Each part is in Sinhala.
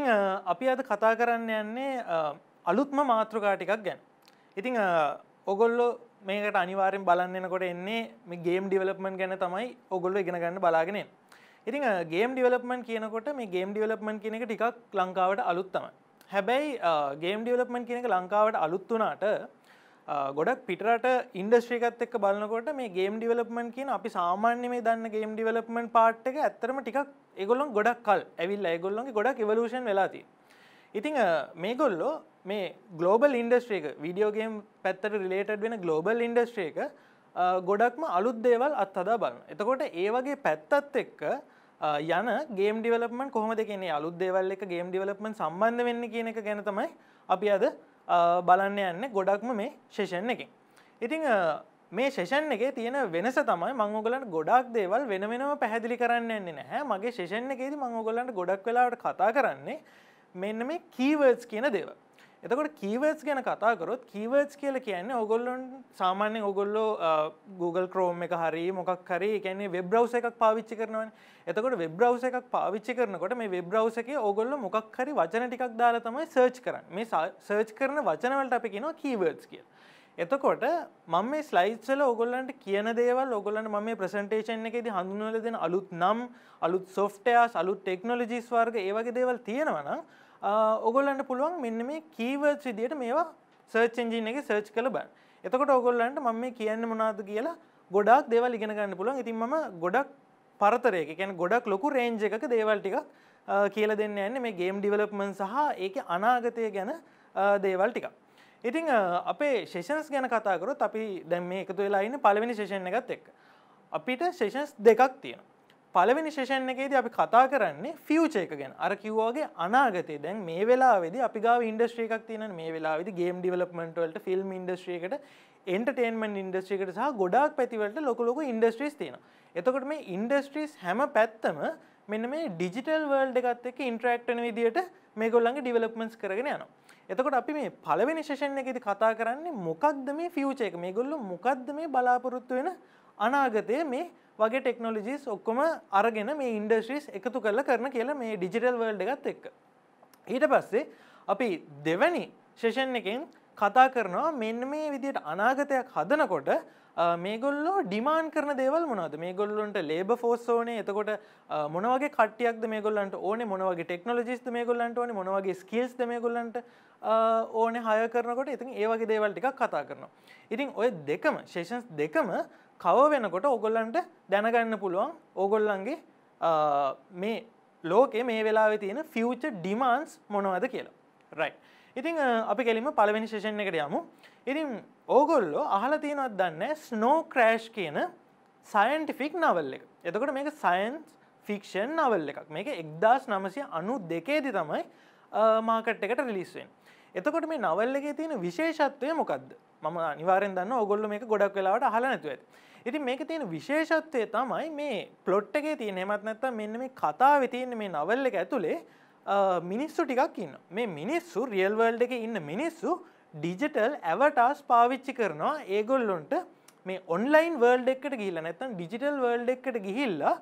ඉතිං අපි අද කතා කරන්න යන්නේ අලුත්ම මාතෘකා ටිකක් ගැන. ඉතිං ඔගොල්ලො මේකට අනිවාරෙන් බලන්නනකොට එන්නේ මේ ගේම් ඩිවලප්මන් ගැන තමයි ඔගොල්ලො ඉගෙන ගන්න බලාගෙන. ඉතිං ගේම් ඩිවලප්මන් කියනකොට මේ ගේම් ඩිවලප්මන් කියන එක ටිකක් ලංකාවට අලුත් තමයි. හැබැයි ගේම් ඩිවලප්මන් කියන එක ලංකාවට අලුත් වනාට ගොඩක් පිටරට ඉන්ඩස්ට්‍රිකත් එක් බලන්නකොට මේ ගේම් ඩිවලපමන් කියන අපි සාමාන්‍ය මේ දන්න ගේම් ඩිවලපමන් පාට් එක ඇත්තරම ටිකක් එගොල්ලොන් ගොඩක් කල් ඇවිල් ඇගොල්ලොන්ගේ ගොඩක් එවලූෂන් වෙලාති. ඉතිං මේගොල්ලෝ මේ ගලෝබල් ඉන්ඩස්ට්‍රේක විඩියෝගේම් පැත්තට රිලේටඩ් වෙන ගලෝබල් ඉන්ඩස්ට්‍රේක ගොඩක්ම අලුත් දේවල් අත් හදා බලන්න. එතකොට ඒ වගේ පැත්තත් එක්ක යන ගේම් ඩිවලපමන් කොහොම දෙකන්නේ අලුත් දේවල් එක ගේම් ඩිවලපමන් සම්බන්ධ වෙන්න කියන එක ගැන තමයි අපි අද බලන්න යන්න ගොඩක්ම මේ ශේෂන් එකින්. ඉතිං මේ ශේෂන් එක තියෙන වෙනස තමයි මංගගලන්ට ගොඩක් දේවල් වෙන වෙනම පැහැදිලි කරන්න එන්නේ නැහැ මගේ ශේෂන් එකේද මංගගලන්ට ගොඩක් වෙලාට කතා කරන්නේ මෙන්න මේ කීවර්ඩ්ස් කියන දේව එතකොට කීවර්ස් ගැන කතාකරොත් කීවර්ස් කියල කියන්නේ ඔගොල්ලොන් සාමාන්‍ය ඔගොල්ලෝ Google ක්‍රෝම් එක හරි මොකක් හරි කියන්නේ වෙබ්්‍රවස එකක් පාවිච්චි කරනවන එතකොට වෙබ්්‍රවස එකක් පාවිච්චි කරනකොට මේ වෙබ්්‍රවස එක ඔගොල්ල මොකක් හරි වචන ටිකක් දාලා තමයි සර්ච් කරන්න මේ සර්ච් කරන වචනවලට අපි කියෙනවා කීවර්ස් කියලා එතකොට මම මේ ස්ලයිස්වල ඔගොල්ලන්ට කියන දේවල් ඔගොල්ලන්ට මම මේ ප්‍රසන්ටේෂන් එකේදී හඳුන්වලා දෙන අලුත් නම් අලුත් සොෆ්ට්වෙයාර්ස් අලුත් ටෙක්නොලොජිස් වර්ග ඒ වගේ දේවල් තියෙනවා නම් ඔගොල්ලන්ට පුළුවන් මෙන්න මේ කීවර්ඩ්ස් විදියට මේවා සර්ච් එන්ජින් එකේ සර්ච් කළ බලන්න එතකොට ඔගොල්ලන්ට මම මේ කියන්නේ මොනවද කියලා ගොඩක් දේවල් ඉගෙන ගන්න පුළුවන් ඉතින් මම ගොඩක් පරතරයක කියන්නේ ගොඩක් ලොකු රේන්ජ් එකක දේවල් ටිකක් කියලා දෙන්න යන්නේ මේ ගේම් ඩිවලොප්මන්ට් සහ ඒකේ අනාගතය ගැන දේවල් ටිකක් ඉතිං අපේ ශේෂන්ස් ගැන කතාකරොත් අපි දැම් මේ එකතු වෙලා ඉන්න පළවෙනි ශේෂණ එකත් එක් අපිට ශේෂන්ස් දෙකක් තියෙනවා පළවෙනි ශේෂන් එකේද අපි කතා කරන්නේ ෆියච එක ගැන අර කිව්වාගේ අනාගතේ දැන් මේ වෙලාවෙද අපි ගාව ඉන්ඩස්ට්‍රේ එකක් තියෙන මේ වෙලාවිදි ගේම් ඩිවලපමෙන්ට්වලට ෆිල්ම් ඉන්ඩස්ට්‍රේකට එන්ටර්ටේන්මන් ඉන්ඩස්ට්‍රිකට සහ ගොඩක් පැතිවලට ලොකලොක ඉන්ඩස්ට්‍රීස් තියෙන එතකොට මේ ඉන්ඩස්ට්‍රීස් හැම පැත්තම මෙන්න මේ ඩිජිටල් වර්ල්ඩ් එකත් එක ඉන්ට්‍රක්ටන විදිට මේ ගොල්ලන්ගේ ඩිවලපමන්ස් කරගෙන යනවා එතකොට අපි මේ පළවෙනි ශේෂන් එකෙදි කතා කරන්නේ මොකක්ද මේ ෆියච එක මේ ගොල්ලු මොකක්ද මේ බලාපොරොත්තු වෙන අනාගතය මේ වගේ ටෙක්නොලජිස් ඔක්කොම අරගෙන මේ ඉන්ඩස්ට්‍රීස් එකතු කරල කරන කියලා මේ ඩිජිටල් වර්ල්ඩ එකත් එක්ක. ඊට පස්සේ අපි දෙවැනි ශේෂන් එකෙන් කතා කරනවා මෙන්න මේ විදියට අනාගතයක් හදනකොට මේගොල්ලෝ ඩිමාන් කරන දේවල් මොනවද මේගොල්ලොන්ට ලේබ ෆෝස් ඕනේ එතකොට මොනවගේ කට්ටියක්ද මේගොල්ලන්ට ඕනේ මොනවගේ ටෙක්නොලජිස්ද මේගොල්ලන්ට ඕනේ මොනවගේ ස්කිල්ස්ද මේගොල්ලන්ට ඕනේ හය කරනකොට ඉතින් ඒ වගේ දේවල් ටිකක් කතා කරනවා. ඉතින් ඔය දෙකම සෙෂන්ස් දෙකම කව වෙනකොට ඔගොල්ලන්ට දැනගන්න පුළුවන් ඕගොල්ලන්ගේ මේ ලෝකෙ මේ වෙලා තියෙන ෆියච ඩිමන්ස් මොනවද කියලා රයි ඉතිං අපි කෙලිම පලවෙනි ශේෂණ එකට යමු ඉතින් ඕගොල්ලෝ අහල තියෙනවත් දන්න ස්නෝ ක්‍රෑෂ් කියන සයින්ටිෆික් නවල් එක එතකොට මේක සයින්ස් ෆික්ෂන් නවල් එකක් මේක එක්දස් නමසය අනු දෙකේදි තමයි මාකට් එකට රිලිස්වෙන් එතකොට මේ නවල්ලගේ තියෙන විශේෂත්වය මොකක්ද මම නිවාරෙන් දන්න ඔගොල්ල මේක ගොඩක් වෙලාවට හල නැතුව ඇති ඉති මේක තියෙන විශේෂත්වය තමයි මේ පලොට් එකේ තියෙන හෙමත් නැත්ත මෙන්න මේ කතාව තියන්න මේ නවල්ල එක ඇතුළේ මිනිස්සු ටිකක් ඉන්න මේ මිනිස්සු රියල්වල්ඩ එක ඉන්න මිනිස්සු ඩිජටල් ඇවටස් පාවිච්චි කරනවා ඒගොල්ලොන්ට මේ ඔන්ලයින් වර්ල්ඩ් එකට ගිහිල්ල නැත්තම් ඩිජිටල් වර්ල්ඩ් එකට ගිහිල්ලා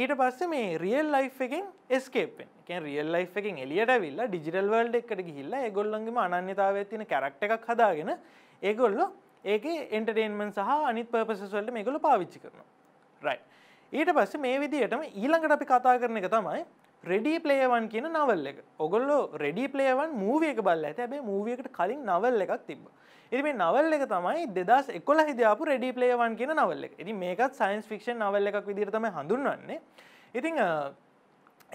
ඊට පස්සේ මේ රියල් ලයි් එකෙන් ස්කේපෙන් එක රියල් ලයි් එකෙන් එලියට විල්ලා ඩිජිටල් වර්ල්ඩ් එකට ගිහිල්ලා ඒගොල්ලන්ගේම අනන්‍යතාවය තින කැරක්ට එකක් හදාගෙන ඒගොල්ලෝ ඒක එන්ටරේන්මන් සහ අනිත් පර්පසස්වල්ට මේගොල පාවිච්චි කරන රයි ඊට පස්ස මේ විදිහටම ඊළඟට අපි කතා කරන එක තමයි රෙඩී පලේවන් කියන නවල් එක ඔගොල්ලෝ රෙඩී පලේවන් මූවියක බල්ල ඇත ඇබේ මූවියකට කලින් නවල් එකක් තිබ එරි මේ නවල් එක තමයි දෙදස් එකොල හිදයාපු රෙඩී පලේවන් කියන නවල් එක එති මේකත් සයින්ස් ෆික්ෂන් නවල් එකක් විදිරතම හඳුන්වන්නේ ඉතිං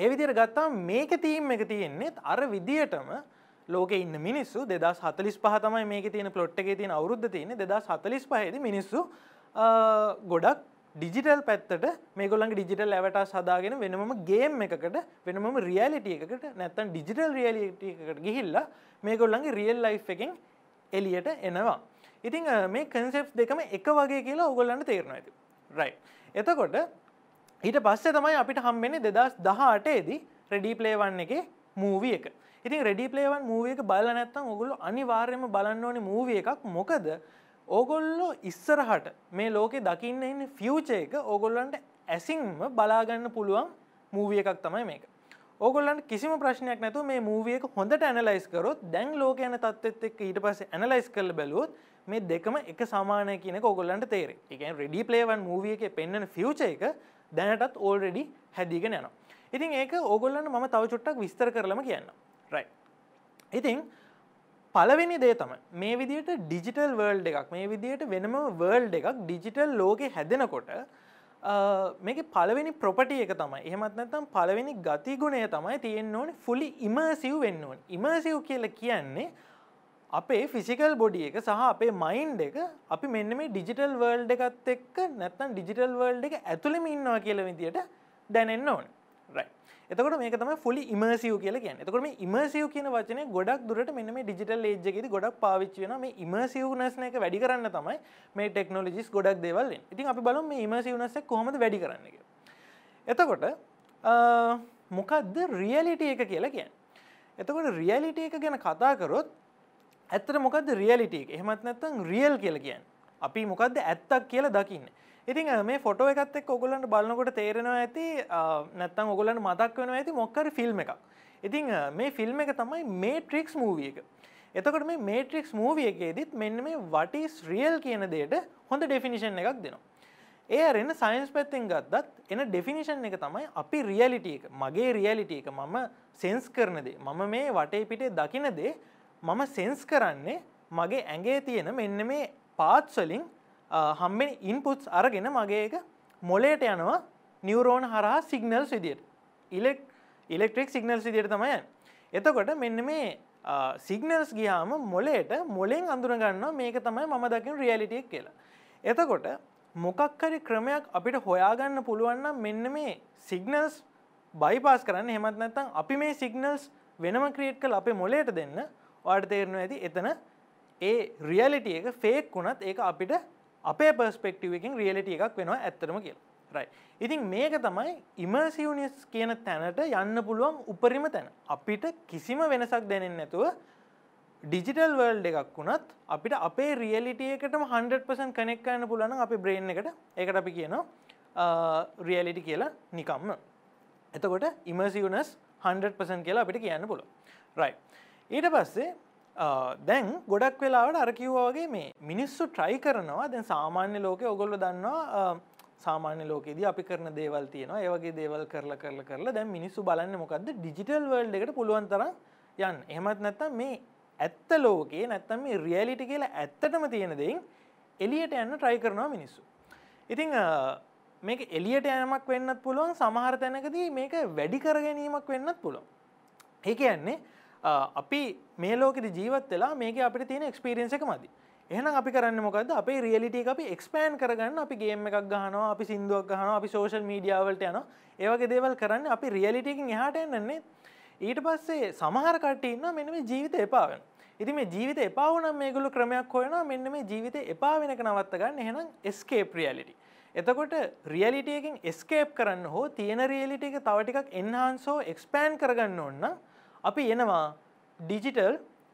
එවිදිර ගත්තා මේක තීම් එක තියෙන්නේෙත් අර විදිටම ලෝක ඉන්න මිනිස්සු දෙදස් හතලිස් පහතමයි මේක තියෙන පොට් එක තියෙන අවුද්ධ තියෙන දෙදස් හතලිස් පහහිද මිනිස්සු ගොඩක් ඩිජිටල් පැත්තට මේගොලන් ඩිජිටල් ඇවට සදාගෙන වෙනම ගේම් එකකට වෙනම රියලිටිය එකකට නැත්තන් ඩිජිටල් රියලිටිය එකට ගිහිල්ලා මේගොල්ලන්ගේ රියල් ලයි් එකෙන් එලියට එනවා. ඉතිං මේ කන්සෙප් දෙකම එක වගේ කියලා ඔගොල්ලන්න තේරණ ඇති. රයි. එතකොට ඊට පස්සේ තමයි අපිට හම්බෙන දෙදස් දහ අටේදී රෙඩී ප්ලේවන්න එක මූවී එක ඉතින් රෙඩිපලේවන් මූවියක බල නැත්තම් ඔගොල්ලො අනිවාර්යම බලන්න ඕනි මූවිය එකක් මොකද ඕගොල්ලො ඉස්සරහට මේ ලෝකෙ දකින්න ඉන්න ෆියච එක ඕගොල්ලන්ට ඇසින්ම බලාගන්න පුළුවන් මූවිය එකක් තමයි මේක ඕගොල්ලන්ට කිසිම ප්‍රශ්නයක් නැතු මේ මූවියක හොඳට ඇනලයිස් කරොත් දැන් ලෝක යන තත්ත් එක් ඊට පස්සේ ඇනලයිස් කරල බැලුවොත් මේ දෙකම එක සමානය කියනක ඔගොල්ලන්ට තේරේ එකන් රෙඩි පලේවන් මූවිය එක පෙන්න්න ෆියච එක දැනටත් ඕල්රෙඩි හැදිගෙන යනවා ඉතින් ඒක ඕගොල්ලන්න ම තව චුට්ටක් විස්තර කරලම කියන්න රයි. ඉතිං පලවෙනි දේ තම මේ විදියට ඩිජිටල් වර්ල්් එකක් මේ විදියට වෙනම වර්ල්් එකක් ඩිජිටල් ලෝකෙ හැදෙනකොට මේක පලවෙනි ප්‍රොපටිය එක තමයි එහෙමත් නැතම් පලවෙනි ගතිගුණය තමයි තියෙන් ඕන ෆුලි ඉමර්සිව් වෙන්න ඕන් ඉමර්සිව් කියල කියන්නේ අපේ ෆිසිකල් බොඩි එක සහ අපේ මයින්් එක අපි මෙන්න මේ ඩිජිටල් වර්ල්් එකත් එක්ක නැත්තන් ඩිජිටල් වර්ල්් එක ඇතුළෙම ඉන්නවා කියල විදියට දැනෙන්න ඕනේ එතකට මේක තම ෆොලි ඉමර්සිව් කියල කිය එතකරම ඉමර්සිව් කියන වචන ගොඩක් දුරට මෙන්න මේ ඩිජිටල් ඒජ්ගෙද ගොඩක් පාවිච්චියන මේ ඉමර්සිව්නස්න එක වැඩි කරන්න තමයි මේ ටෙක්නෝලජිස් ගොඩක් දෙවල්ලෙන් ඉතින් අපි බලම් මේ ඉමර්සිව්නස කොමද වැඩි කරන්න එතකොට මොකක්ද රියලිටිය එක කියලා කියන්න එතකොට රියලිටිය එක ගැන කතාකරොත් ඇත්තට මොකද රියලිටිය එක එහමත් නැත්තං රියල් කියල කියන්න අපි මොකක්ද ඇත්තක් කියලා දකින්න ඉතින් මේ ෆොටෝ එකත් එක් ඔගොලන්ට බලනකොට තේරෙනවා ඇති නැත්තම් ඔගොලන්ට මතක් වෙනවා ඇති මොක්කර ෆිල්ම් එකක් ඉතිං මේ ෆිල්ම් එක තමයි මේ ට්‍රික්ස් මූවිය එක එතකට මේ මේට්‍රික්ස් මූවියගේදත් මෙන්න මේ වටිස් රියල් කියන දේට හොඳ ඩෙෆිනිෂන් එකක් දෙනවා ඒ එන්න සයින්ස් පැත්තෙන් ගත්දත් එන ඩෙෆිනිෂන් එක තමයි අපි රියලිටිය එක මගේ රියලිටිය එක මම සෙන්ස් කරනදේ මම මේ වටේ පිටේ දකිනදේ මම සෙන්ස් කරන්නේ මගේ ඇගේ තියෙන මෙන්න මේ පාත්ස්වලින් හම්බෙන ඉන්පුත්ස් අරගෙන මගේ එක මොලේට යනවා නිවරෝන් හරහා සිගනල් සිදියට ඉලෙක් ඉලෙක්ට්‍රික් සිගනල් සිදියට තමයි එතකොට මෙන්න මේ සිගනල්ස් ගියාම මොලේට මොලෙන් අඳුරගන්න මේක තමයි මම දකින රියලිටියක් කියලා එතකොට මොකක්හරි ක්‍රමයක් අපිට හොයාගන්න පුළුවන්නම් මෙන්න මේ සිගනල්ස් බයිපාස් කරන්න හෙමත් නැත්තම් අපි මේ සිගනල්ස් වෙනම ක්‍රියට් කළ අපේ මොලේට දෙන්න වාට තේරෙනවා ඇති එතන ඒ රියලිටිය එක ෆේක් වුණත් ඒ අපිට අපේ පර්ස්පෙක්ටව එකින් රියලිටිය එකක් වෙනවා ඇත්තරම කියලා රයි ඉතින් මේක තමයි ඉමර්සිවනිස් කියන තැනට යන්න පුළුවන් උපරිම තැන අපිට කිසිම වෙනසක් දැනෙන් නැතුව ඩිජිටල් වර්ල්් එකක් වුණත් අපිට අපේ රියලිටියකටම 100% කනෙක් කරන්න පුලන අපි බ්‍රේන් එකට ඒකට අපි කියනවා රියලිටි කියලා නිකම්ම එතකොට ඉමර්සිවනස් 100% කියලා අපිට කියන්න පුළ රයි ඊට පස්සේ දැන් ගොඩක් වෙලාවට අරකිව්වාගේ මේ මිනිස්සු ට්‍රයි කරනවා දැන් සාමාන්‍ය ලෝකය ඔගොල්ල දන්නවා සාමාන්‍ය ලෝකෙදී අපි කරන දේවල් තියෙනවා ඒවගේ දේවල් කරලා කරලා කරලා දැන් මිනිස්සු බලන්න මොකක්ද ඩිජිටල් වර්ල්ඩ් එකට පුළුවන් තරම් යන්න එහෙමත් නැත්තම් මේ ඇත්ත ලෝකේ නැත්තම් මේ රියැලිටි කියලා ඇත්තටම තියෙන දෙයින් එලියට යන්න ට්‍රයි කරනවා මිනිස්සු. ඉතිං මේක එලියට යනමක් වෙන්නත් පුළුවන් සමහර තැනකදී මේක වැඩි කර ගැනීමක් වෙන්නත් පුළුවන්. ඒ කියන්නේ අපි මේ ලෝකෙද ජීවත් වෙලා මේක අපිට තියෙන එක්ස්පිරියන්ස එක මදි. එහෙනම් අපි කරන්න මොකද අපේ රියලිටිය අපි එක්ස්පෑන් කරගන්න අපි ගේම් එකක් ගහනවා අපි සින්දුවක් ගහනවා අපි සෝෂල් මීඩියාවලට යනවා. ඒ වගේ දේවල් කරන්න අපි රියලිටියකින් එහාට යන්නන්නේ ඊට පස්සේ සමහර කට්ටිය ඉන්නවා මෙන්න මේ ජීවිත එපා වෙන. ඉතින් මේ ජීවිත එපා වුණාම මේගොල්ලෝ ක්‍රමයක් හොයනවා මෙන්න මේ ජීවිත එපා වෙන එක නවත්ත ගන්න. එහෙනම් escape reality. එතකොට reality එකෙන් escape කරන්න හෝ තියෙන reality එක තව ටිකක් enhance හෝ expand කරගන්න ඕන නම් අපි එනවා ඩිජිටල්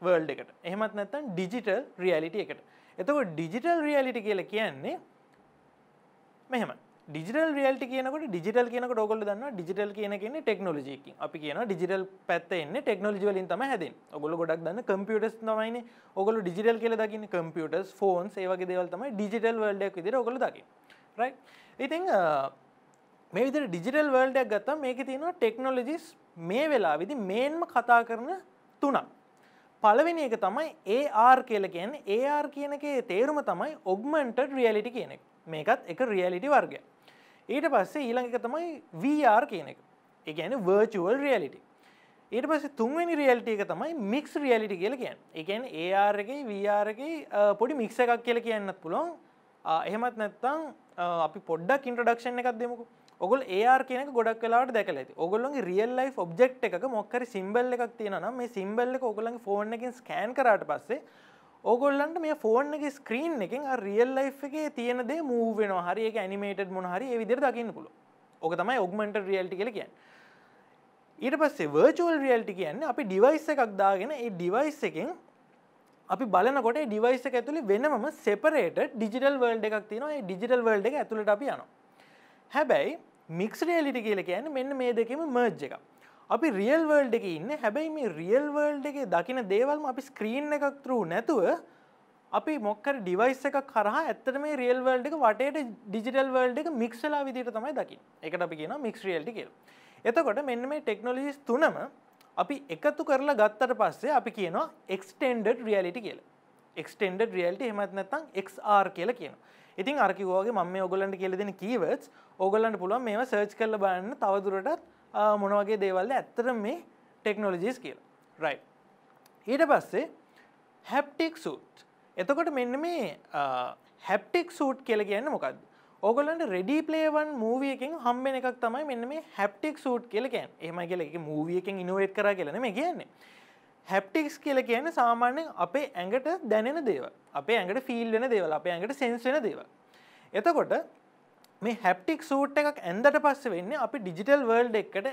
වර්ල්ඩ් එකට එහෙමත් නැත්තන් ඩිජිටල් රියලිටි එකට එතකොට ඩිජිටල් රියලිටි කියල කියන්නේ මෙහම ඩිජිටල් රියල්ට කියනකට ඩිජිටල් කියනක ොගොල දන්න ඩිජිටල් කියන කියන්නේ ටෙක්නෝජයකින් අපි කියන ඩිජිටල් පැත්ත එන්න ටෙක්නෝජවලින් තම හැද ඔගොල ගොඩක් දන්න කම්පියටස් නමයින ඔගොල ඩිජිටල් කියල දකින්න කම්පියටස් ෆෝන් ඒවගේ දෙවල්තම ඩිජිටල් වල්ඩක් විදිර ඔගොල දකි රයි ඉතිං මේ විදිර ඩිජිටල් වල්ඩක් ගත්තම් මේක තියෙනවා ටෙක්නෝලජිස් මේ වෙලා විදි මේන්ම කතා කරන තුනක්. පළවෙනි එක තමයි AR කියල කියන AR කියන එකේ තේරුම තමයි ඔග්මන්ටඩ් රියලිටි කියනෙක් මේකත් එක රියලිටි වර්ගය. ඊට පස්සේ ඊළඟ එක තමයි VR කියන එක එකන වර්චුවල් රියලිටි. ඊට පස තුන්වැනි රියල්ට එක තමයි මික්ස් රියලිටි කියල කියන්න එකන් ඒආරක වRක පොඩි මික්ස එකක් කියල කියන්නත් පුළොන් එහෙමත් නැත්තං අපි පොඩ්ඩක් ඉන්ට්‍රඩක්ෂණ එකක් දෙමුකු ඔගොල් ඒR කියන ගොඩක් කලාට දැකලති ඔගොල්ලොගේ රියල් ලයි ඔබ්ෙක්් එක මොක්කර සිම්බල් එකක් තියෙනනම් මේ සිම්බල් එක ඔගොලන් ෆෝන් එකින් ස්කෑන් කරට පස්සේ ඔගොල්ලන්ට මේ ෆෝන් එක ස්ක්‍රීන් එකින් රියල් ලයි් එක තියෙනද මූවෙන හරි එක ඇනිමේට මොහරි විදිර දකින්න පුළ ඕක තමයි ඔගමට රියල්ටි කියල කියන්න ඊට පස්සේ වර්චුවල් රියල්ටි කියන්න අපි ඩිවයිස් එකක් දාගෙන ඒ ඩිවයිස් එකෙන් අපි බලනකොට ඩිවයිස එක ඇතුළි වෙනම සෙපරේට ඩිජිටල් වර්ල්ඩ් එකක් තියෙනවා ඒ ඩිජිටල් වර්ල්ඩ් එක ඇතුළට අපි යනවා හැබැයි මික්ස් රියලිටි කියල කියන්නේ මෙන්න මේ දෙකම මර්ජ් එක. අපි රියල් වර්ල්ඩ් එක ඉන්න හැබැයි මේ රියල් වර්ල්ඩ් එක දකින දේවල්ම අපි ස්ක්‍රීන් එකක් තුරු නැතුව අපි මොක්කර ඩිවයිස් එක කරහා ඇත්තට මේ රියල් වර්ල්ඩ් එක වටේට ඩිජිටල් වර්ල්ඩ් එක මික්සලා විදිහට තමයි දකින්න. ඒකට අපි කියනවා මික්ස් රියලිටි කියලා. එතකොට මෙන්න මේ ටෙක්නොලොජිස් තුනම අපි එකතු කරලා ගත්තට පස්සේ අපි කියනවා එක්ස්ටෙන්ඩඩ් රියලිටි කියලා. එක්ස්ටෙන්ඩඩ් රියලිටි එහෙමත් නැත්නම් XR කියලා කියනවා. ඉතින් අරකිවෝගේ මම ඔගොලන්ට කියලදෙන කීවර්ස් ඕගොල්ලන්ට පුළුවන් මේ සර්ච් කරල බන්න තවදුරටත් මොනවගේ දේවල්ල ඇත්තර මේ ටෙක්නොලජිස් කියල රයි. ඊට පස්සේ හැප්ටික් සූට් එතකොට මෙන්න මේ හැප්ටික් සූට් කියල කියන්න මොකක්ද ඕගොලන්ට රෙඩි පලේවන් මූවියකින් හම්බෙන එකක් තමයි මෙන්න මේ හැප්ටික් සූට් කියලකන් එහම කියල එක මූවියකින් ඉනුවේට් කර කියලන මේ කියන්නේ හැප්ටික්ස් කියල කියන්නේ සාමාන්‍යෙන් අපේ ඇඟට දැනෙන දේව අපේ ඇඟට ෆිල් වෙන දේවල් අපේ ඇඟට සෙන්ස් වෙන දේව. එතකොට මේ හැප්ටික් සූට් එකක් ඇන්දට පස්ස වෙන්න අපි ඩිජිටල් වර්ල්ඩ් එකට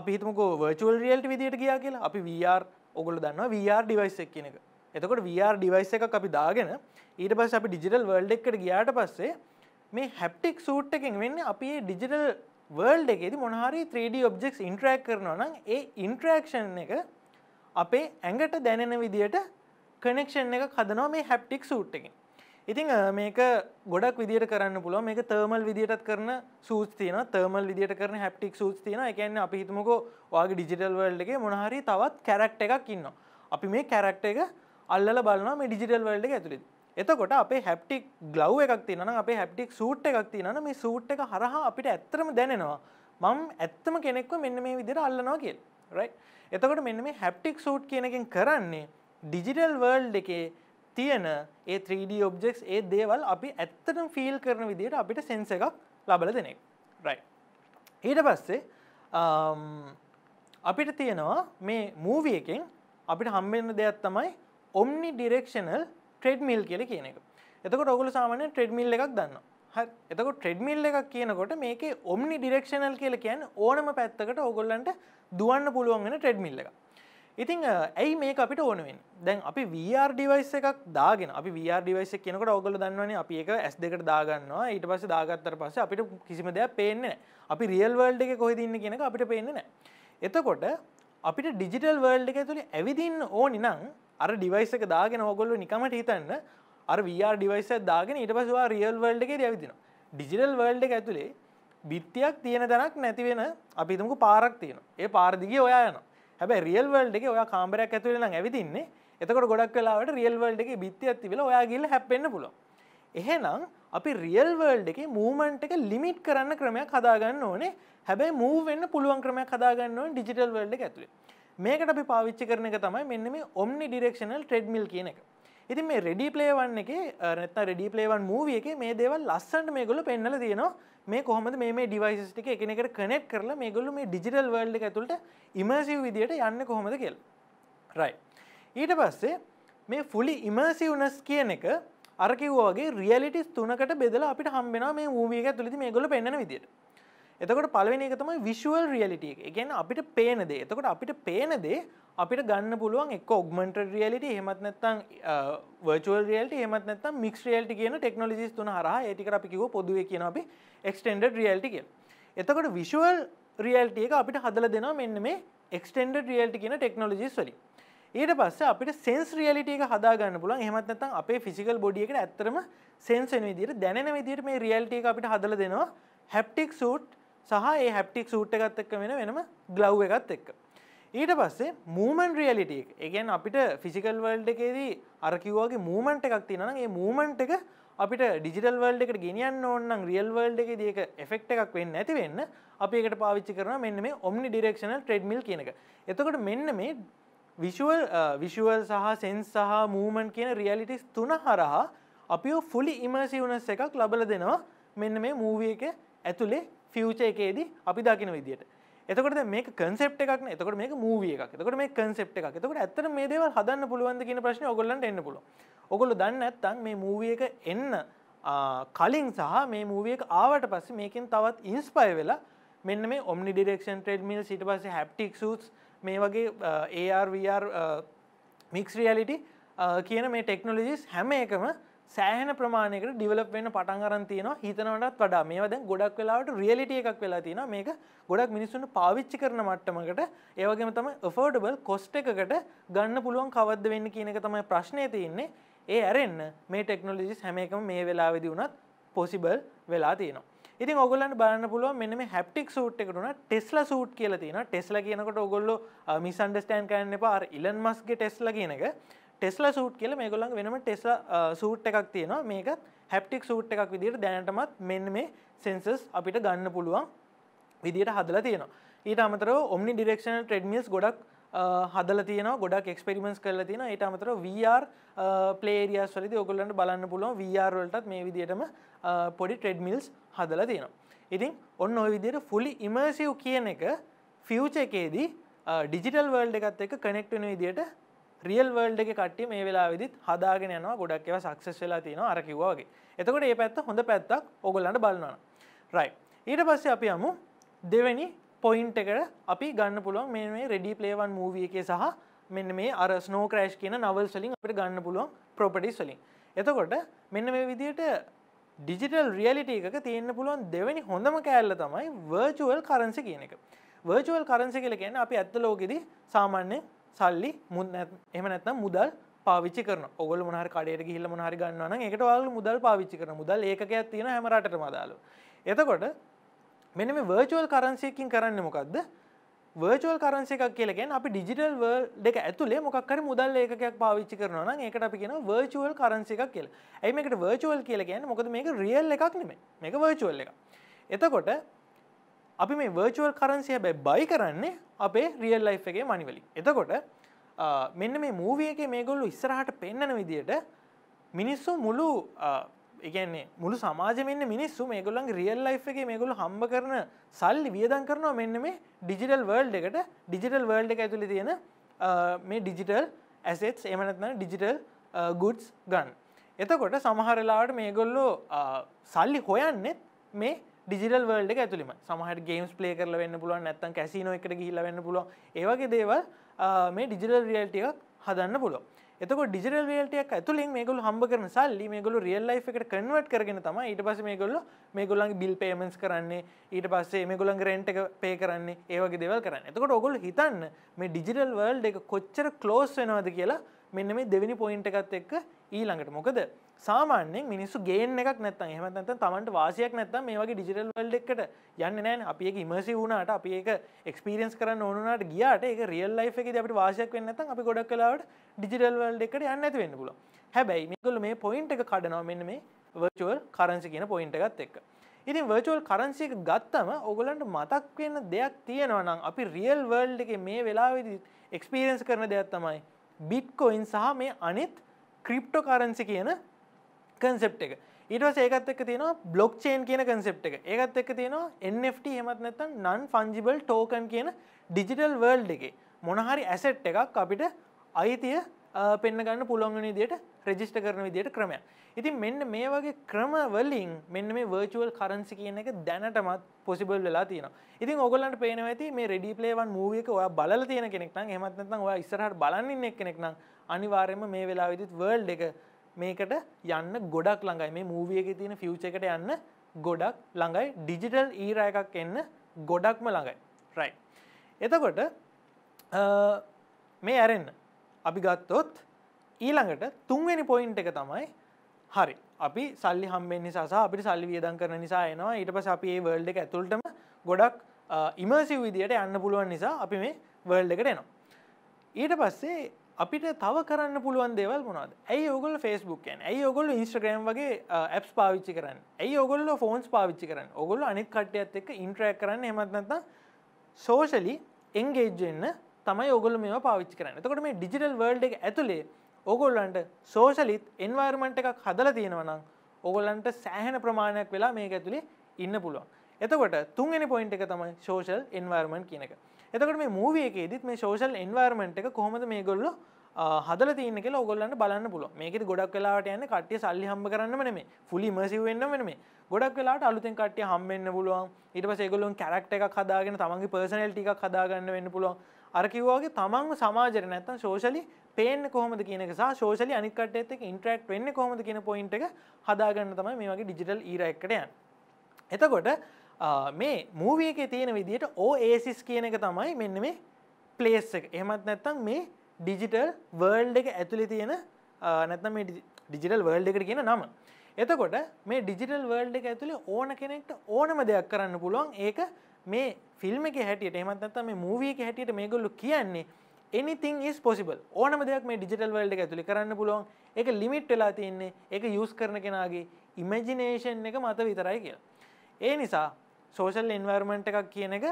අපි හිතමකෝ වර්චුවල් රියල්ට විදිට ගියා කියලා අපි වR ඔගොල දන්න වR ඩිවයිස් එක් කියන එක එතකොට වR ඩිවයිස් එකක් අපි දාගෙන ඊට පස්ස අපි ඩිජිටල් වර්ල්ඩ් එකට ගියාට පස්සේ මේ හැප්ටික් සූට් එකෙන් වෙන්න අපි ඩිජිටල් වර්ල්ඩ් එකෙදි මොනහරි 3D ඔබ්ෙක්ස් ඉන්ට්‍රක් කරනවා නම් ඒ ඉන්ට්‍රක්ෂන් එක අපේ ඇඟට දැනෙන විදියට කනෙක්ෂන් එක කදනවා මේ හැප්ටික් සූට් එකින් ඉතිං මේක ගොඩක් විදිට කරන්න පුළුව මේක තර්මල් විදිටත් කරන සූත් තියන තර්මල් විදිට කරන හැප්ටික් සූත් තියන එකන්න අපි හිතමකෝ වගේ ඩිජිටල් වල්ඩ එක මොනහරි තවත් කැරක්ට එකක් ඉන්න අපි මේ කැරක්ට එක අල්ල බලන මේ ඩිජිටල් වල්ඩ එක ඇතුළින් එතකොට අපේ හැප්ටික් ගලව් එකක් තියන අපේ හැප්ටික් සූට් එකක් තියන මේ සූට් එක හරහා අපිට ඇත්තරම දැනෙනවා මං ඇත්තම කෙනෙක්ව මෙන්න මේ විදිර අල්ලනවා කියල් රයි එතකොට මෙන්න මේ හැප්ටික් සූට් කියනකින් කරන්නේ ඩිජිටල් වර්ල්ඩ් එකේ තියෙන ඒ 3D ඔබ්ජෙක්ස් ඒ දේවල් අපි ඇත්තටම ෆීල් කරන විදිහට අපිට සෙන්ස එකක් ලබල දෙනෙක් රයි. ඊට පස්සේ um, අපිට තියෙනවා මේ මූවී එකෙන් අපිට හම්බෙන්න දෙයක් තමයි ඔම්නි ඩිරෙක්ෂනල් ට්‍රෙඩ්මිල් කියල කියන එක. එතකොට ඔගුල සාමාන්‍ය ට්‍රෙඩ්මිල් එකක් දන්නවා එතක ට්‍රෙඩ්මිල් එකක් කියනකොට මේක ඔම්නි ඩිරක්ෂනල් කියල කියන්න ඕනම පැත්තකට ඔගොල්ලන්ට දුවන්න පුළුවන් වෙන ට්‍රෙඩ්මිල් එක. ඉතිං ඇයි මේ අපිට ඕනුවෙන් දැන් අපි VR ඩිවයිස් එකක් දාගෙන අපි VR ඩිවයිස් කියනකට ඔගොල දන්නවන අපි එක ඇස් දෙකට දාගන්නවා ඊට පස්ස දාගත්තර පස්ස අපිට කිසිම දෙයක් පේන්නේ අපි රියල් වල්ඩ් එක කොහෙදන්න කියනක අපිට පේන්නේ නෑ. එතකොට අපිට ඩිජිටල් වර්ල්ඩ් එක තුළි ඇවිදින්න ඕනි නං අර ඩිවයිස් එක දාගෙන ඔගොල්ලු නිකමට හිතන්න අර වR ඩිවයිස දාගෙන ඊට පස්වා රියල් වල්ඩගේ යවිදින ඩිජිටල් වල්ඩ එක ඇතුළේ බිත්තියක් තියෙන දැනක් නැතිවෙන අපිතුමක පාරක් තියෙන ඒ පාරදිගේ ඔයා යන හැබැ රියල් වල්ඩ එක ඔයා කාම්බරයක් ඇතුළෙන ඇවිතින්නේ එතකට ගොඩක් වෙලාවට රියල් වල්ඩ එක බිත්ති ඇතිවෙල ඔයාගේල හැපෙන්න්න පුලො එහෙනම් අපි රියල් වල්ඩ එක මූමන්ට් එක ලිමිට් කරන්න ක්‍රමයක් හදාගන්න ඕනේ හැබැයි මූවෙන්න පුළුවන් ක්‍රමයක් හදාගන්න ඕන ඩිජිටල් වල්ඩ එක ඇතුළේ මේකට අපි පාවිච්චි කරන එක තමයි මෙන්න මේ ඔම්නි ඩිරෙක්ෂනල් ට්‍රෙඩ්මිල් කියන එක ඉතින් මේ රෙඩි ප්ලේවන් එක නැත්නම් රෙඩි ප්ලේවන් මූවි එකේ මේ දේවල් ලස්සනට මේගොල්ලෝ පෙන්නලා තියෙනවා මේ කොහොමද මේ මේ ඩිවයිසස් ටික එකිනෙකට කනෙක්ට් කරලා මේගොල්ලෝ මේ ඩිජිටල් වර්ල්ඩ් එක ඇතුළට ඉමර්සිව් විදියට යන්නේ කොහොමද කියලා රයිට් ඊට පස්සේ මේ ෆුලි ඉමර්සිව්නස් කියන එක අර කිව්වා වගේ රියැලිටිස් තුනකට බෙදලා අපිට හම්බ වෙනවා මේ මූවි එක ඇතුළතදී මේගොල්ලෝ පෙන්වන විදියට එතකොට පලවෙෙන එක තමයි විශුවල් රියලිටිය එක ගැන අපිට පේනදේ එතකොට අපිට පේනදේ අපිට ගන්න පුළුවන් එක් ඔක්මට රියලිට හෙමත් නැත්තං වර්ල් රියල්ට හෙමත් නැත මික් රියල්ට කියන ටෙක්නොලජිස් තුන හර ඒටික අපිකිව පොදුව කියන අපි එක්ස්ටෙන්ඩ රියල්ටි කිය එතකොට විශුවල් රියල්ටිය එක අපිට හදල දෙනවා මෙන්න මේ එක්ස්ටෙන්ඩ රියල්ටි කියන ටෙක්නොලජිස් වලින් ඊට පස්ස අපිට සෙන්ස් රියලිට එක හදාගන්න පුලන් හෙමත්නතන් අපේ ෆිසිකල් බොඩියකට ඇත්තරම සෙන්සෙන් විදිට දැනෙන විදිට මේ රියල්ට එක අපිට හදල දෙනවා හැප්ටික් සූට් සහ ඒ හැප්ටික් සූට් එකත් එක්ක වෙන වෙනම ග්ලව් එකත් එක්ක. ඊට පස්සේ මූමන් රියලිටිය එකගැන් අපිට ෆිසිකල් වල්ඩ් එකේදී අරකිවගේ මූමන්ට් එකක් තිනන ඒ මූමන්ට් එක අපිට ඩිජිටල් වල්ඩ් එකට ගෙනියන්න ඕන්නම් රියල් වල්ඩ් එක දික එෆෙක්් එකක් වෙන්න ඇති වෙන්න අපි එකට පාවිච්චි කරන මෙන්න මේ ඔම්නි ඩිරක්ෂනල් ට්‍රෙඩ්මිල් කියන එක එතකොට මෙන්න මේ විශුවල් විශුවල් සහ සෙන්ස් සහ මූමන් කියන රියලිටිස් තුන හරහා අපි ෆුලි ඉමර්සිවනස් එකක් ලබල දෙනවා මෙන්න මේ මූවිය එක ඇතුළේ ෆියච එකේදී අපි දකින විදිට එතකට මේ කන්සප් එකක් එතකට මේ මූවිය එකක් එතකට මේ කන්සප් එකක් එතකට ඇත්තට මේ දේව හදන්න පුළුවන්ද කියන ප්‍රශ්න ඔගොල්ලන්ට එන්න පුල ඔගොල දන්න ඇත්තන් මේ මූවිය එක එන්න කලින් සහ මේ මූවියක ආවට පස්ස මේකින් තවත් ඉන්ස්පය වෙලා මෙන්න මේ ඔම්නි ඩිරෙක්ෂන් ට්‍රේඩ් මිල් සිට පස හැප්ටික් සූස් මේ වගේ ARVR මික්ස් රියලිටි කියන මේ ටෙක්නොලජිස් හැම එකම සෑහෙන ප්‍රමාණයකට ඩිවලප් වෙන්න පටන් අරන් තියෙනවා හිතනවටත් වඩා මේවා දැන් ගොඩක් වෙලාවට රියැලිටි එකක් වෙලා තියෙනවා මේක ගොඩක් මිනිස්සුන්ට පාවිච්චි කරන මට්ටමකට ඒ වගේම තමයි affordable cost එකකට ගන්න පුළුවන් කවද්ද වෙන්නේ කියන එක තමයි ප්‍රශ්නේ තියෙන්නේ ඒ ඇරෙන්න මේ ටෙක්නොලොජිස් හැම එකම මේ වෙලාවේදී උනත් possible වෙලා තියෙනවා ඉතින් ඔගොල්ලන්ට බලන්න පුළුවන් මෙන්න මේ හැප්ටික් සූට් එකට උනා ටෙස්ලා සූට් කියලා තියෙනවා ටෙස්ලා කියනකොට ඔයගොල්ලෝ මිස්අන්ඩර්ස්ටෑන්ඩ් uh, කරන්න එපා අර ඉලන් මස්ක්ගේ ටෙස්ලා කියන එක ටෙස්ල සූට් කියල මේගොල්ලන් වෙනම ටෙස්ල සූට් uh, එකක් තියෙනවා මේකත් හැප්ටික් සූට් එකක් විදිට දැනටමත් මෙන්න මේ සෙන්සස් අපිට ගන්න පුළුවන් විදිට හදලා තියෙනවා ඊට අමතර ඔම්නි ඩිරක්ෂන ට්‍රෙඩ්මියස් ගොඩක් uh, හදල තියන ගොඩක් එක්ස්පෙරිමෙන්ස් කරල තින ඊට අමතර VR පලේරියස් uh, වලදි ඔගොල්ලන්ට බලන්න පුළුවන් VRවලටත් මේ විදිටම පොඩි ට්‍රෙඩ්මිල්ස් හදල තියෙනවා ඉතින් ඔන්න ඔය විදියට ෆුලි ඉමර්සිව් කියන එක ෆියච එකේදී ඩිජිටල් වර්ල්ඩ් එකත් එක කනෙක්ටන විදියට රියල් වර්ල්ඩ් එක කට්ටිය මේ වෙලා විදිත් හදාගෙන යනවා ගොඩක් ඒවා සක්සස් වෙලා තියෙනවා අර කිව්වා වගේ. එතකොට මේ පැත්ත හොඳ පැත්තක් ඕගොල්ලන්ට බලනවා. රයිට්. ඊට පස්සේ අපි යමු දෙවෙනි පොයින්ට් එකට අපි ගන්න පුළුවන් මේ මේ රෙඩි ප්ලේ 1 මූවී එකේ සහ මෙන්න මේ අර ස්නෝ ක්‍රෑෂ් කියන නවල්ස් වලින් අපිට ගන්න පුළුවන් ප්‍රොපර්ටිස් වලින්. එතකොට මෙන්න මේ විදිහට ඩිජිටල් රියලිටි එකක තියෙන්න පුළුවන් දෙවෙනි හොඳම කෑල්ල තමයි වර්චුවල් කරන්සි කියන එක. වර්චුවල් කරන්සි කියලා කියන්නේ අපි ඇත්ත ලෝකෙදී සාමාන්‍යයෙන් සල්ලි මුත් එම නැත්නම් මුදල් පාවිච්චි කරන ඔගොල මොහර කඩයට ගිහිල්ල මොහරි ගන්නවන එකට වාල මුදල් පාවිච්චි කරන මුදල් ඒකයක් තියෙන හැමරට මදාලු. එතකොට මෙන මේ වර්චුවල් කරන්සයකින් කරන්න මොකක්ද වර්චුවල් කරන්සි එකක් කියලගෙන් අපි ඩිජිටල් වර් දෙක ඇතුලේ මොකක්කර මුදල් ඒකක් පාවිච්චි කරනවා නම් ඒකට අපි කියන වර්චුවල් කරන්සි එකක් කියලා. ඇයි මේකට වර්චුවල් කියලා කියන්නේ මොකද මේක රියල් එකක් නෙමෙයි. මේක වර්චුවල් එකක්. එතකොට අපි මේ වර්චුවල් කරන්සිය හැබැ බයි කරන්නේ අපේ රියල් ලයි් එකේ මනිවලින් එතකොට මෙන්න මේ මූවියක මේගොල්ලු ඉස්සරහට පෙන්නන විදියට මිනිස්සු මුළු එකන්නේ මුළු සමාජමෙන් මිනිස්සු මේගොල්ලන් රියල් ලයි් එක මේගොලු හම්බ කරන සල්ලි වියදන් කරනවා මෙන්න මේ ඩිජිටල් වර්ල්ඩ් එකට ඩිජිටල් වර්ල්ඩ් එක ඇතුළි තියෙන මේ ඩිජිටල් ඇසෙට්ස් එමනත්න ඩිජිටල් ගුඩ්ස් ගන්න එතකොට සමහරලාට මේගොල්ලෝ සල්ලි හොයන්නෙත් මේ ඩිසිටල් වල්ඩ එක ඇතුලිම සමහට ගේම්ස් පලේ කරල වෙන්න පුළුවන් නැත්තන් කැසිනෝ එකට ගහිල වෙන්න පුළුව ඒවගේ දේව මේ ඩිජිටල් රියල්ටිය හදන්න පුළුව එතක ඩිජිටල් රියල්ටියක් ඇතුලින් මේගොල් හම්බ කරන සල්ලි මේගොලු රියල් ලයි් එකට කන්වට කරගෙන තම ඊට පස මේගොල්ල මේගොල්ලන්ගේ බිල් පේමන්ස් කරන්නේ ඊට පස්සේ මේගොලන් රෙන්ට් එක පේ කරන්නේ ඒවගේ දෙවල් කරන්න එතකොට ඔගොල් හිතන්න මේ ඩිජිටල් වර්ල්ඩ් එක කොච්චර කලෝස් වෙනවාද කියලා මෙන්න මේ දෙවිනි පොයින්ට එකත් එක්ක ඊළඟට මොකද සාමාන්‍යෙන් මිනිස්සු ගේන් එකක් නැත්තම් එහෙම නැත්නම් Tamanට වාසියක් නැත්තම් මේ වගේ ඩිජිටල් වර්ල්ඩ් එකට යන්නේ නැහැනේ. අපි ඒක ඉමර්සිව් වුණාට අපි ඒක එක්ස්පීරියන්ස් කරන්න ඕන වුණාට ගියාට ඒක රියල් ලයිෆ් එකේදී අපිට වාසියක් වෙන්නේ නැත්නම් අපි ගොඩක් වෙලාවට ඩිජිටල් වර්ල්ඩ් එකට යන්න නැති වෙන්න පුළුවන්. හැබැයි මේගොල්ලෝ මේ පොයින්ට් එක කඩනවා මෙන්න මේ virtual currency කියන පොයින්ට් එකත් එක්ක. ඉතින් virtual currency එක ගත්තම ඔයගලන්ට මතක් වෙන දෙයක් තියෙනවා නම් අපි real world එකේ මේ වෙලාවේදී experience කරන දෙයක් තමයි බිට්කොයින් සහ මේ අනිත් ක්‍රිප්ටෝ කරන්සි කියන කන්සෙප් එක ඊටවස ඒකත් එක් තියෙන බ්ලොක් චේන් කියන කන්සෙප් එක ඒකත් එක් තියෙනවා NFT හෙමත් නැත්තම් නන් ෆංජිබල් ටෝකන් කියන ඩිජිටල් වර්ල්ඩ් එකේ මොනහරි ඇසෙට් එකක් අපිට අයිතිය පෙන්න්න ගන්න පුළුවන්ගනි දියට රෙජිස්ට කරන විදියට ක්‍රමයක්. ඉතින් මෙන්න මේ වගේ ක්‍රමවලින් මෙන්න මේ වර්චුවල් කරන්සි කියන එක දැනටමත් පොසිබල් වෙලා තියෙනවා. ඉතින් ඔයගොල්ලන්ට පේනවා ඇති මේ රෙඩි ප්ලේ 1 මූවී එක ඔයා බලලා තියෙන කෙනෙක් නම් එහෙමත් නැත්නම් ඔයා ඉස්සරහට බලන් ඉන්න කෙනෙක් නම් අනිවාර්යයෙන්ම මේ වෙලාවේදීත් වර්ල්ඩ් එක මේකට යන්න ගොඩක් ළඟයි. මේ මූවී එකේ තියෙන ෆියුචර් එකට යන්න ගොඩක් ළඟයි. ඩිජිටල් ඊරා එකක් එන්න ගොඩක්ම ළඟයි. රයිට්. එතකොට මේ ඇරෙන්න අපි ගත්තොත් ඊළඟට තුන්වෙනි පොයින්ට් එක තමයි හරි අපි සල්ලි හම්බෙන් නිසා සහ අපිට සල්ලි වියදම් කරන නිසා එනවා ඊට පස්සේ අපි මේ වර්ල්ඩ් එක ඇතුළටම ගොඩක් ඉමර්සිව් විදියට යන්න පුළුවන් නිසා අපි මේ වර්ල්ඩ් එකට එනවා. ඊට පස්සේ අපිට තව කරන්න පුළුවන් දේවල් මොනවද? ඇයි ඔයගොල්ලෝ Facebook යන? ඇයි ඔයගොල්ලෝ Instagram වගේ apps පාවිච්චි කරන්නේ? ඇයි ඔයගොල්ලෝ phones පාවිච්චි කරන්නේ? ඔයගොල්ලෝ අනිත් කට්ටියත් එක්ක interact කරන්න එහෙමත් නැත්නම් socially engage වෙන්න තමයි ඔයගොල්ලෝ මේවා පාවිච්චි කරන්නේ. එතකොට මේ digital world එක ඇතුලේ ඕගොල්ලන්ට සෝෂලිත් එන්වර්මන්ට එකක් හදල තියෙනවනම් ඕගොල්ලන්ට සෑහෙන ප්‍රමාණයක් වෙලා මේක ඇතුළේ ඉන්න පුළුවන්. එතකොට තුන්ගනි පොයින්ට එක තමයි ශෝෂල් එන්වර්මන් කියනක. එතකට මේ මූවියකේදත් මේ ශෝෂල් එන්වර්මන්ට එක කොහොමද මේ ගොල්ලො හදල තියනෙක ඔගොල්ලන්ට බලන්න පුල මේක ගොඩක් වෙලාට යන්න කට්ටිය සල්ලි හම්බ කරන්න වනේ ෆුලි මසිවෙන්න වනේ ගොඩක් වෙලාට අලුතෙන් කට්ටිය හම්බෙන්න්න පුළුවන් ඉට පසේගොලුන් කැරක්ට එකක් හදාගෙන තමන්ගේ පර්සනල් ටික් හදාගන්න වෙන්න පුළුවන් අරකිවවාගේ තමන් සමාජර නැත්තන් ශෝෂලි පේන්න කොහොමද කියනක ෝෂල අනිකට එක ඉන්ට්‍රක්් වෙන්න කොහොමද කියන පොයින්ට එක හදාගන්න තමයි මේ වගේ ඩිජිටල් ඊරක්කටයන්. එතකොට මේ මූවිය එක තියෙන විදිහට ඕ ඒසිස් කියන එක තමයි මෙන්න මේ පලේස් එක එහමත් නැත්තම් මේ ඩිජිටල් වර්ල්් එක ඇතුළි තියෙන නැත්නම් මේ ඩිජිටල් වර්ල්ඩ් එකට කියන නම. එතකොට මේ ඩිජිටල් වර්ල්ඩ් එක ඇතුළේ ඕන කෙනෙක්ට ඕනම දෙයක් කරන්න පුළුවන් ඒක මේ ෆිල්ම් එක හැටියට එහමත් නැත්තම් මේ මූවිය එක හැටියට මේගොල්ලෝ කියන්නේ එනිතින් ස් පොසිබල් ඕනම දෙයක් මේ ඩිජිටල් වල්ඩ එක ඇතුළි කරන්න පුළුවන් එක ලිමිට් වෙලා තියන්නේ එක යුස් කරන කෙනගේ ඉමජිනේෂන් එක මත විතරයි කියලා. ඒ නිසා සෝෂල් ඉන්වර්මෙන්ට් එකක් කියන එක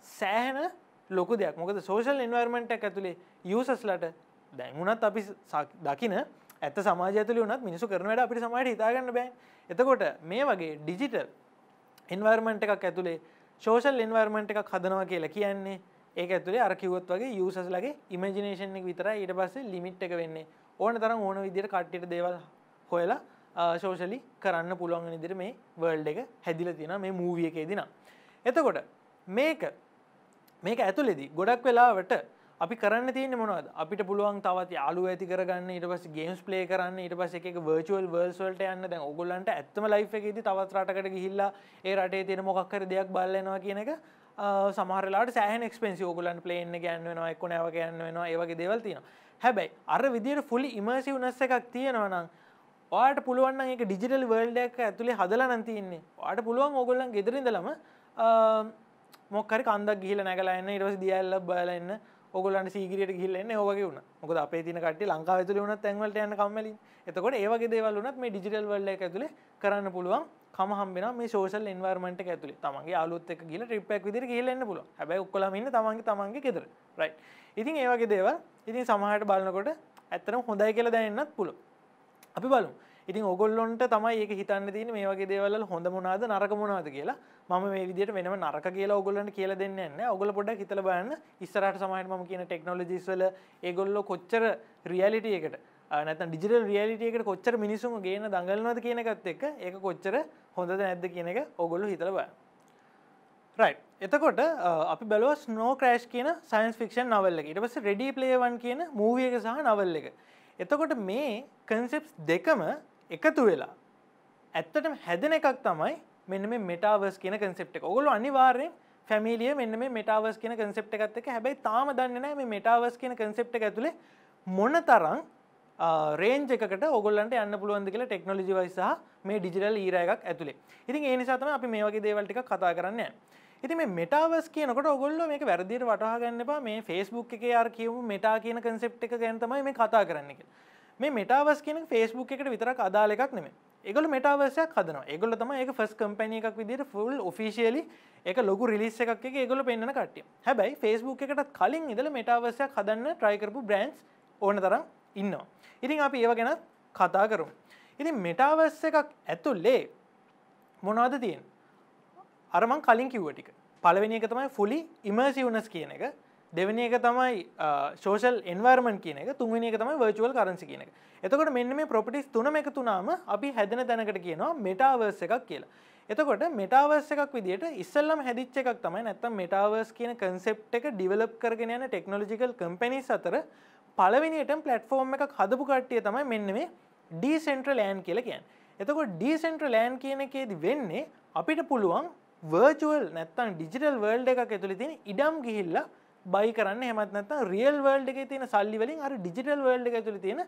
සෑහන ලොකු දෙයක් මොකද සෝෂල් ඉන්වර්මෙන්ට් එක ඇතුළේ යුසස්ලට දැන්ුණත් අපි දකින ඇත සමාජතුල වනත් මිනිසු කරනට අපි සමට හිතාගන්න බෑ එතකොට මේ වගේ ඩිජිටල් ඉන්වර්මෙන්ට් එකක් ඇතුළේ ෝෂල් ඉන්වර්මෙන්ට් එකක් හදනවා කියලා කියන්නේ ඒක ඇතුලේ අර කිව්වොත් වගේ යූසර්ස් ලගේ ඉමේජිනේෂන් එක විතරයි ඊට පස්සේ ලිමිට් එක වෙන්නේ. ඕන තරම් ඕන විදිහට කට්ටියට දේවල් හොයලා සෝෂලි කරන්න පුළුවන් විදිහට මේ වර්ල්ඩ් එක හැදිලා තියෙනවා මේ මූවී එකේදී නම්. එතකොට මේක මේක ඇතුලේදී ගොඩක් වෙලාවට අපි කරන්න තියෙන මොනවද අපිට පුළුවන් තවත් යාලු ඇති කරගන්න ඊට පස්සේ ගේම්ස් ප්ලේ කරන්න ඊට පස්සේ එක එක වර්චුවල් වර්ල්ඩ්ස් වලට යන්න දැන් ඕගොල්ලන්ට ඇත්තම ලයිෆ් එකේදී තවත් රටකට ගිහිල්ලා ඒ රටේ තියෙන මොකක් හරි දෙයක් බලලා එනවා කියන එක සමහරලාට සෑහන එක්ස්පෙන්සි ෝගලන් පලේන්න ගැන්න වෙනවා එක්ක නැව ගැන්න වෙනවා ඒවගේ දෙවල්තින හැබැයි අර විදියට ෆුලි ඉමර්සි උනස්ස එකක් තියෙනවනම් ඔයාට පුළුවන් එක ඩිජිටල් වර්ල්ඩක් ඇතුළේ හදලා නැතින්නේ වාට පුළුවන් ඕගොල්ලන් ගෙදරින්දලම මොක්කරි කන්දක් ගිහිල නැගලන්න ඉරස දියල්ල බලන්න ඔගලන්ට සීගරයට ගිල්ලන්න ඕවගේ වුණ මොක අපේ තිනකට ලංකා ඇතුල වුණ තැන්වලට යන්න කම්මලින් එතකොට ඒවගේ දේවල් වුණත් මේ ඩිජිටල් වල්ල ඇතුළේ කරන්න පුළුවන් කමහම්බෙන මේ සෝෂල් එන්වර්මට ඇතුලි තමන්ගේ අලුත් එක ගිල ටිප්පක් විදිර කියලන්න පුල හැබයි ඔක්කොලමන්න තමන්ගේ තමන්ගේ කෙදර රයි ඉතින් ඒවගේ දේවල් ඉතින් සමහට බලනකොට ඇත්තරම් හොඳයි කියලා දැනන්නත් පුළ අපි බලු ඉතින් ඔගොල්ලොන්ට තමයි ඒක හිතන්න තියෙන මේ වගේ දේවල් හොඳ මොනාද නරක මොනාද කියලා මම මේ විදිහට වෙනම නරක කියලා ඔයගොල්ලන්ට කියලා දෙන්නේ නැහැ. ඔයගොල්ලෝ පොඩ්ඩක් හිතලා බලන්න ඉස්සරහට සමහරවිට මම කියන ටෙක්නොලොජිස් වල ඒගොල්ලෝ කොච්චර රියැලිටි එකට නැත ඩිජිටල් රියලිටියකට කොච්චර මිනිසුම ගේන දඟලනවද කියනකත් එක්ක ඒක කොච්චර හොඳද නැද්ද කියන එක ඔගොල්ලු හිතල බලන්න. රයි් එතකොට අපි බැලව ස්නෝ ක්‍රෑශ් කියන සයින්ස් ෆික්ෂන් නවල්ල එක ඉටපස රෙඩි පලේවන් කියන මූවිය එක සහ නවල් එක. එතකොට මේ කන්සෙප්ස් දෙකම එකතු වෙලා. ඇත්තටම හැදෙන එකක් තමයි මෙන්න මේ මෙටාවස් කියන කන්සෙප් එක ඔගොලු අනිවාර්යෙන් ෆැමිලිය මෙන්න මේ මෙටාවස් කියන කන්සෙප් එකත් එක හැබැයි තාම දන්න නෑ මේ මෙටාවස් කියන කන්සෙප් එක ඇතුළේ මොන තරම් රේන්ජ එකට ඔගොල්ලන්ට යන්න පුළුවන්ද කියලා ටෙක්නොලජි වයිසාහ මේ ඩිජිටල් ඊර එකක් ඇතුළේ ඉතින් ඒ නිසාතම අපි මේ වගේ දේවල්ටික කතා කරන්න ඉති මේ මටවස් කියනකට ඔගොල්ල මේක වැරදිර වටහාගන්න එපා මේ ෆෙස්බුක් එක යාර කියවු මටා කියන කන්සෙප් එක ගැනතමයි මේ කතා කරන්න එක මේ මටවස් කියන ෆෙස්බුක් එකට විතරක් අදාල එකක් නෙමේ එකගල මටවර්සයක් හදන එකගොල තම එක ෆස් කම්පැනිය එකක් විදිට ෆුල් ඔෆිසිියලි එක ලොකු රිලිස් එකක් එකගොල පෙන්න්න කටිය හැබයි ෆස්බුක් එකට කලින් ඉදල මටවර්සයක් හදන්න ට්‍රයිකරපු බ්‍රන්ස් ඕන තරම් ඉන්නවා. ඉතින් අපි ඒව ගැන කතා කරුම්. ඉතින් මෙටාවස් එකක් ඇතුල්ලේ මොනවද තියෙන් අරමං කලින් කිව්ව ටික පලවෙනි එක තමයි ෆුලි ඉමර්සිවනස් කියන එක දෙවනි එක තමයි ෝෂල් එන්වර්මන් කියන එක තුන්වනි එක තමයි වර්චුවල් කරන්සි කියන එක එතකොට මෙන්න මේ ප්‍රපටිස් තුනම එක තුනාම අපි හැදෙන තැනකට කියනවා මෙටාවර්ස එකක් කියලා එතකොට මෙටාවර්ස එකක් විදිට ඉස්සල්ලම් හැදිච්ච එකක් තමයි නැත්තම් මෙටාවර්ස් කියන කන්සෙප් එක ඩිවලප් කරගෙන යන ටෙක්නොලජිකල් කම්පනිස් අතර පලවිනිට පලටෆෝර්ම් එක හදපු කට්ටිය තමයි මෙන්න මේ ඩීසෙන්ට්‍ර ලෑන් කියල කියන් එතකො ඩීසෙන්ට්‍ර ලෑන් කියන එකේද වෙන්නේ අපිට පුළුවන් වර්ල් නැත්තන් ඩිජිටල් වර්ල්ඩ් එකක් ඇතුළි තින ඉඩම් ගිහිල්ලා බයි කරන්න හෙමත් නැත රියල් වර්ල්ඩ් එක තියෙන සල්ලි වලින් අර ඩිජිටල් වර්ල්ඩ් එක ඇතුළි තියෙන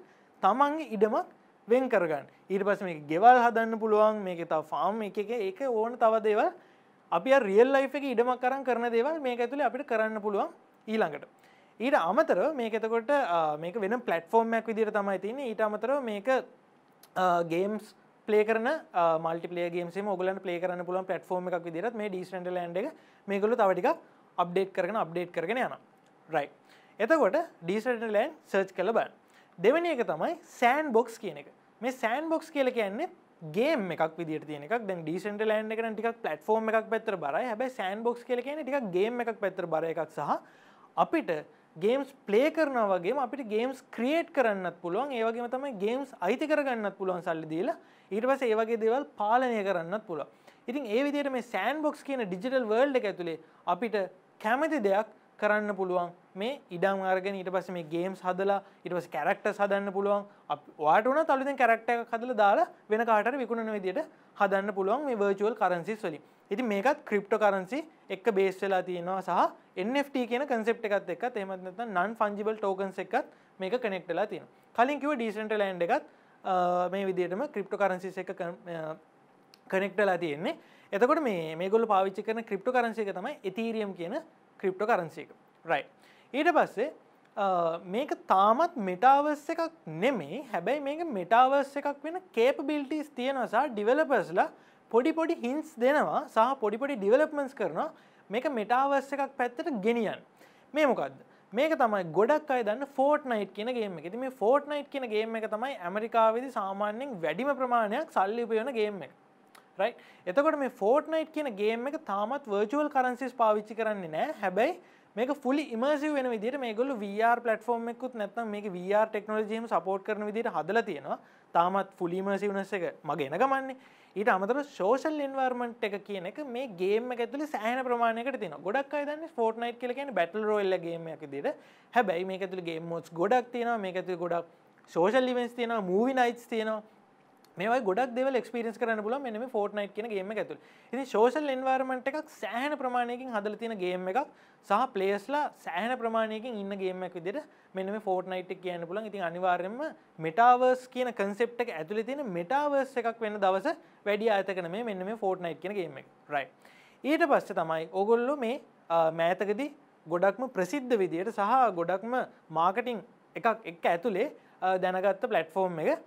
තමන්ගේ ඉඩමක් වෙන් කරගන්න ඊට පස්ස මේ ගෙවල් හදන්න පුළුවන් මේක තව ෆාම් එක එක ඕන තව දේවල් අපි රියල් ලයිෆ් එක ඉඩමක් කරන් කරන දේවල් මේක ඇතුළේ අපිට කරන්න පුළුවන් ඊළඟට ඊට අමතර මේක එතකොට මේක වෙන පලටෆෝර්ම්මයක් විදිර තමයි තින්නේ ඊට අමතර මේක ගේම්ස් පලේ කරන මල්ටිපලේ ගේම ගලන් පලේ කරන පුලන් පටෆෝර්ම එකක් විදිරත් මේ ඩිස්ටන්ට ලන්ඩ මේකලු තවටික අප්ඩේට් කරන අප්ඩේට් කරගෙන යන රයි එතකොට ඩීසට ලෑන් සර්ච් කළ බන් දෙවැනි එක තමයි සෑන් බොක්ස් කියන එක මේ සෑන් බොක්ස් කියල කියන්නේ ගේ එකක් විදි තියනක් දැ ඩිසට ලෑන්ඩ එකන ටික් පලටෆෝර්ම එකක් පැත්තර බරයි හැබයි සෑන් බොක්ස් කියල කියන ටික් ගේ එකක් පැත්තර බර එකක් සහ අපිට ගේම්ස් ප්ලේ කරනවා වගේ අපිට ගේම්ස් ක්‍රියේට් කරන්නත් පුළුවන් ඒවගේම තමයි ගේම්ස් අයිති කරගන්නත් පුළුවන් සල්ලි දීලා ඊට පස්සේ ඒ වගේ දේවල් පාලනය කරන්නත් පුළුවන් ඉතින් ඒ විදිහට මේ සෑන් බොක්ස් කියන ඩිජිටල් වර්ල්ඩ් එක ඇතුලේ අපිට කැමති දෙයක් කරන්න පුළුවන් මේ ඉඩම් අරගෙන ඊට පස්සේ මේ ගේම්ස් හදලා ඊට පස්සේ කැරක්ටර්ස් හදන්න පුළුවන් ඔයාට උනත් අලුතෙන් කැරක්ටර් එකක් හදලා දාලා වෙන කාටට විකුණන විදිහට හදන්න පුළුවන් මේ වර්චුවල් කරන්සිස් වලින් ඉති මේකත් ක්‍රිප්ට කරන්සි එක් බේස් වෙලා තියෙනවා සහ NFT කියන කන්සෙප් එකත් එකත් එහමත් නන් ෆංජිබල් ටෝකන්ස් එකත් මේක කනෙක්ටලා තියෙන කලින් කිව ඩීසන්ට ලෑන්් එකත් මේ විදිටම ක්‍රිප්ට කරන්සි එක කනෙක්ටලා තියෙන්නේ එතකොට මේ මේගොල පාවිච්චි කරන ක්‍රිප්ට කරන්සි එක තමයි එතීරියම් කියන ක්‍රිප්ට කරන්සි එක රයි ඊට පස්සේ මේක තාමත් මෙටාවස් එකක් නෙමේ හැබැයි මේක මෙටාවස් එකක් වෙන කේපබිල්ටස් තියෙනසා ඩිවලපස්ලා පොඩිපොඩි හින්ස් දෙනවා සහ පොඩිපොඩි ඩිවලප්මන්ස් කරනවා මේක මෙටාවර්ස එකක් පැත්තට ගෙනියන් මේ මොකක්ද මේක තමයි ගොඩක් අය දන්න ෆෝට් නයිට් කියන ගේම එක මේ ෆෝට් නයිට් කියන ගේම එක තමයි ඇමරිකාවිදි සාමාන්‍යෙන් වැඩිම ප්‍රමාණයක් සල්ලි උපයන ගේම එක රයි එතකොට මේ ෆෝට් නයිට් කියන ගේම එක තාමත් වර්චුවල් කරන්සිස් පාවිච්චි කරන්නේ නෑ හැබැයි මේක ෆුලි ඉමර්සිව වෙන විදිහට මේගොල්ලෝ VR platform එකකුත් නැත්නම් මේක VR ටෙක්නොලොජි එහෙම සපෝට් කරන විදිහට හදලා තියෙනවා. තාමත් ෆුලි ඉමර්සිව්නස් එක මගේ එන ගමන්නේ. ඊට අමතර ෝෂල් ඉන්වර්මට් එක කියන එක මේ ගේම ඇතුල සෑන ප්‍රමාණයකට තින ගොඩක් අයිදන්න ෆෝට්නයිට් කියලකන බැටල් රෝල්ල ගේමයක් දිට හැබැයි මේ ඇතුළ ගේමෝස් ගොඩක් තියෙනවා මේ ඇතුළ ගොඩක් ෝෂල් ඉවෙන්ස් තියෙන මූවි නයිස් තියෙනවා මේ ගොඩක් දෙව ක්ස්පිරස් කරන පුල මෙම ෆෝට්නයි් කියන ගේම ඇතුළ ඉති ශෝෂල් එන්වර්මට එකක් සෑහන ප්‍රමාණයකින් හදල තියෙන ගේම එකක් සහ පලේස්ලා සෑහන ප්‍රමාණයකින් ඉන්න ගේමක් විදිර මෙම ෆෝට්නයිට් කියන්න පුලන් ඉතින් අනිවාර්යම මෙටාවර්ස් කියන කන්සෙප්ට එක ඇතුළ තියෙන මෙටාවර්ස් එකක් වෙන දවස වැඩි අතකන මේ මෙන්න මේ ෆෝට්නයි් කියන ගේම රයි ඊට පස්ස තමයි ඔගොල්ලො මේ මෑතකදී ගොඩක්ම ප්‍රසිද්ධ විදියට සහ ගොඩක්ම මාර්කටිං එකක් එක් ඇතුළේ දැනගත්ත පලට්ෆෝර්ම් එක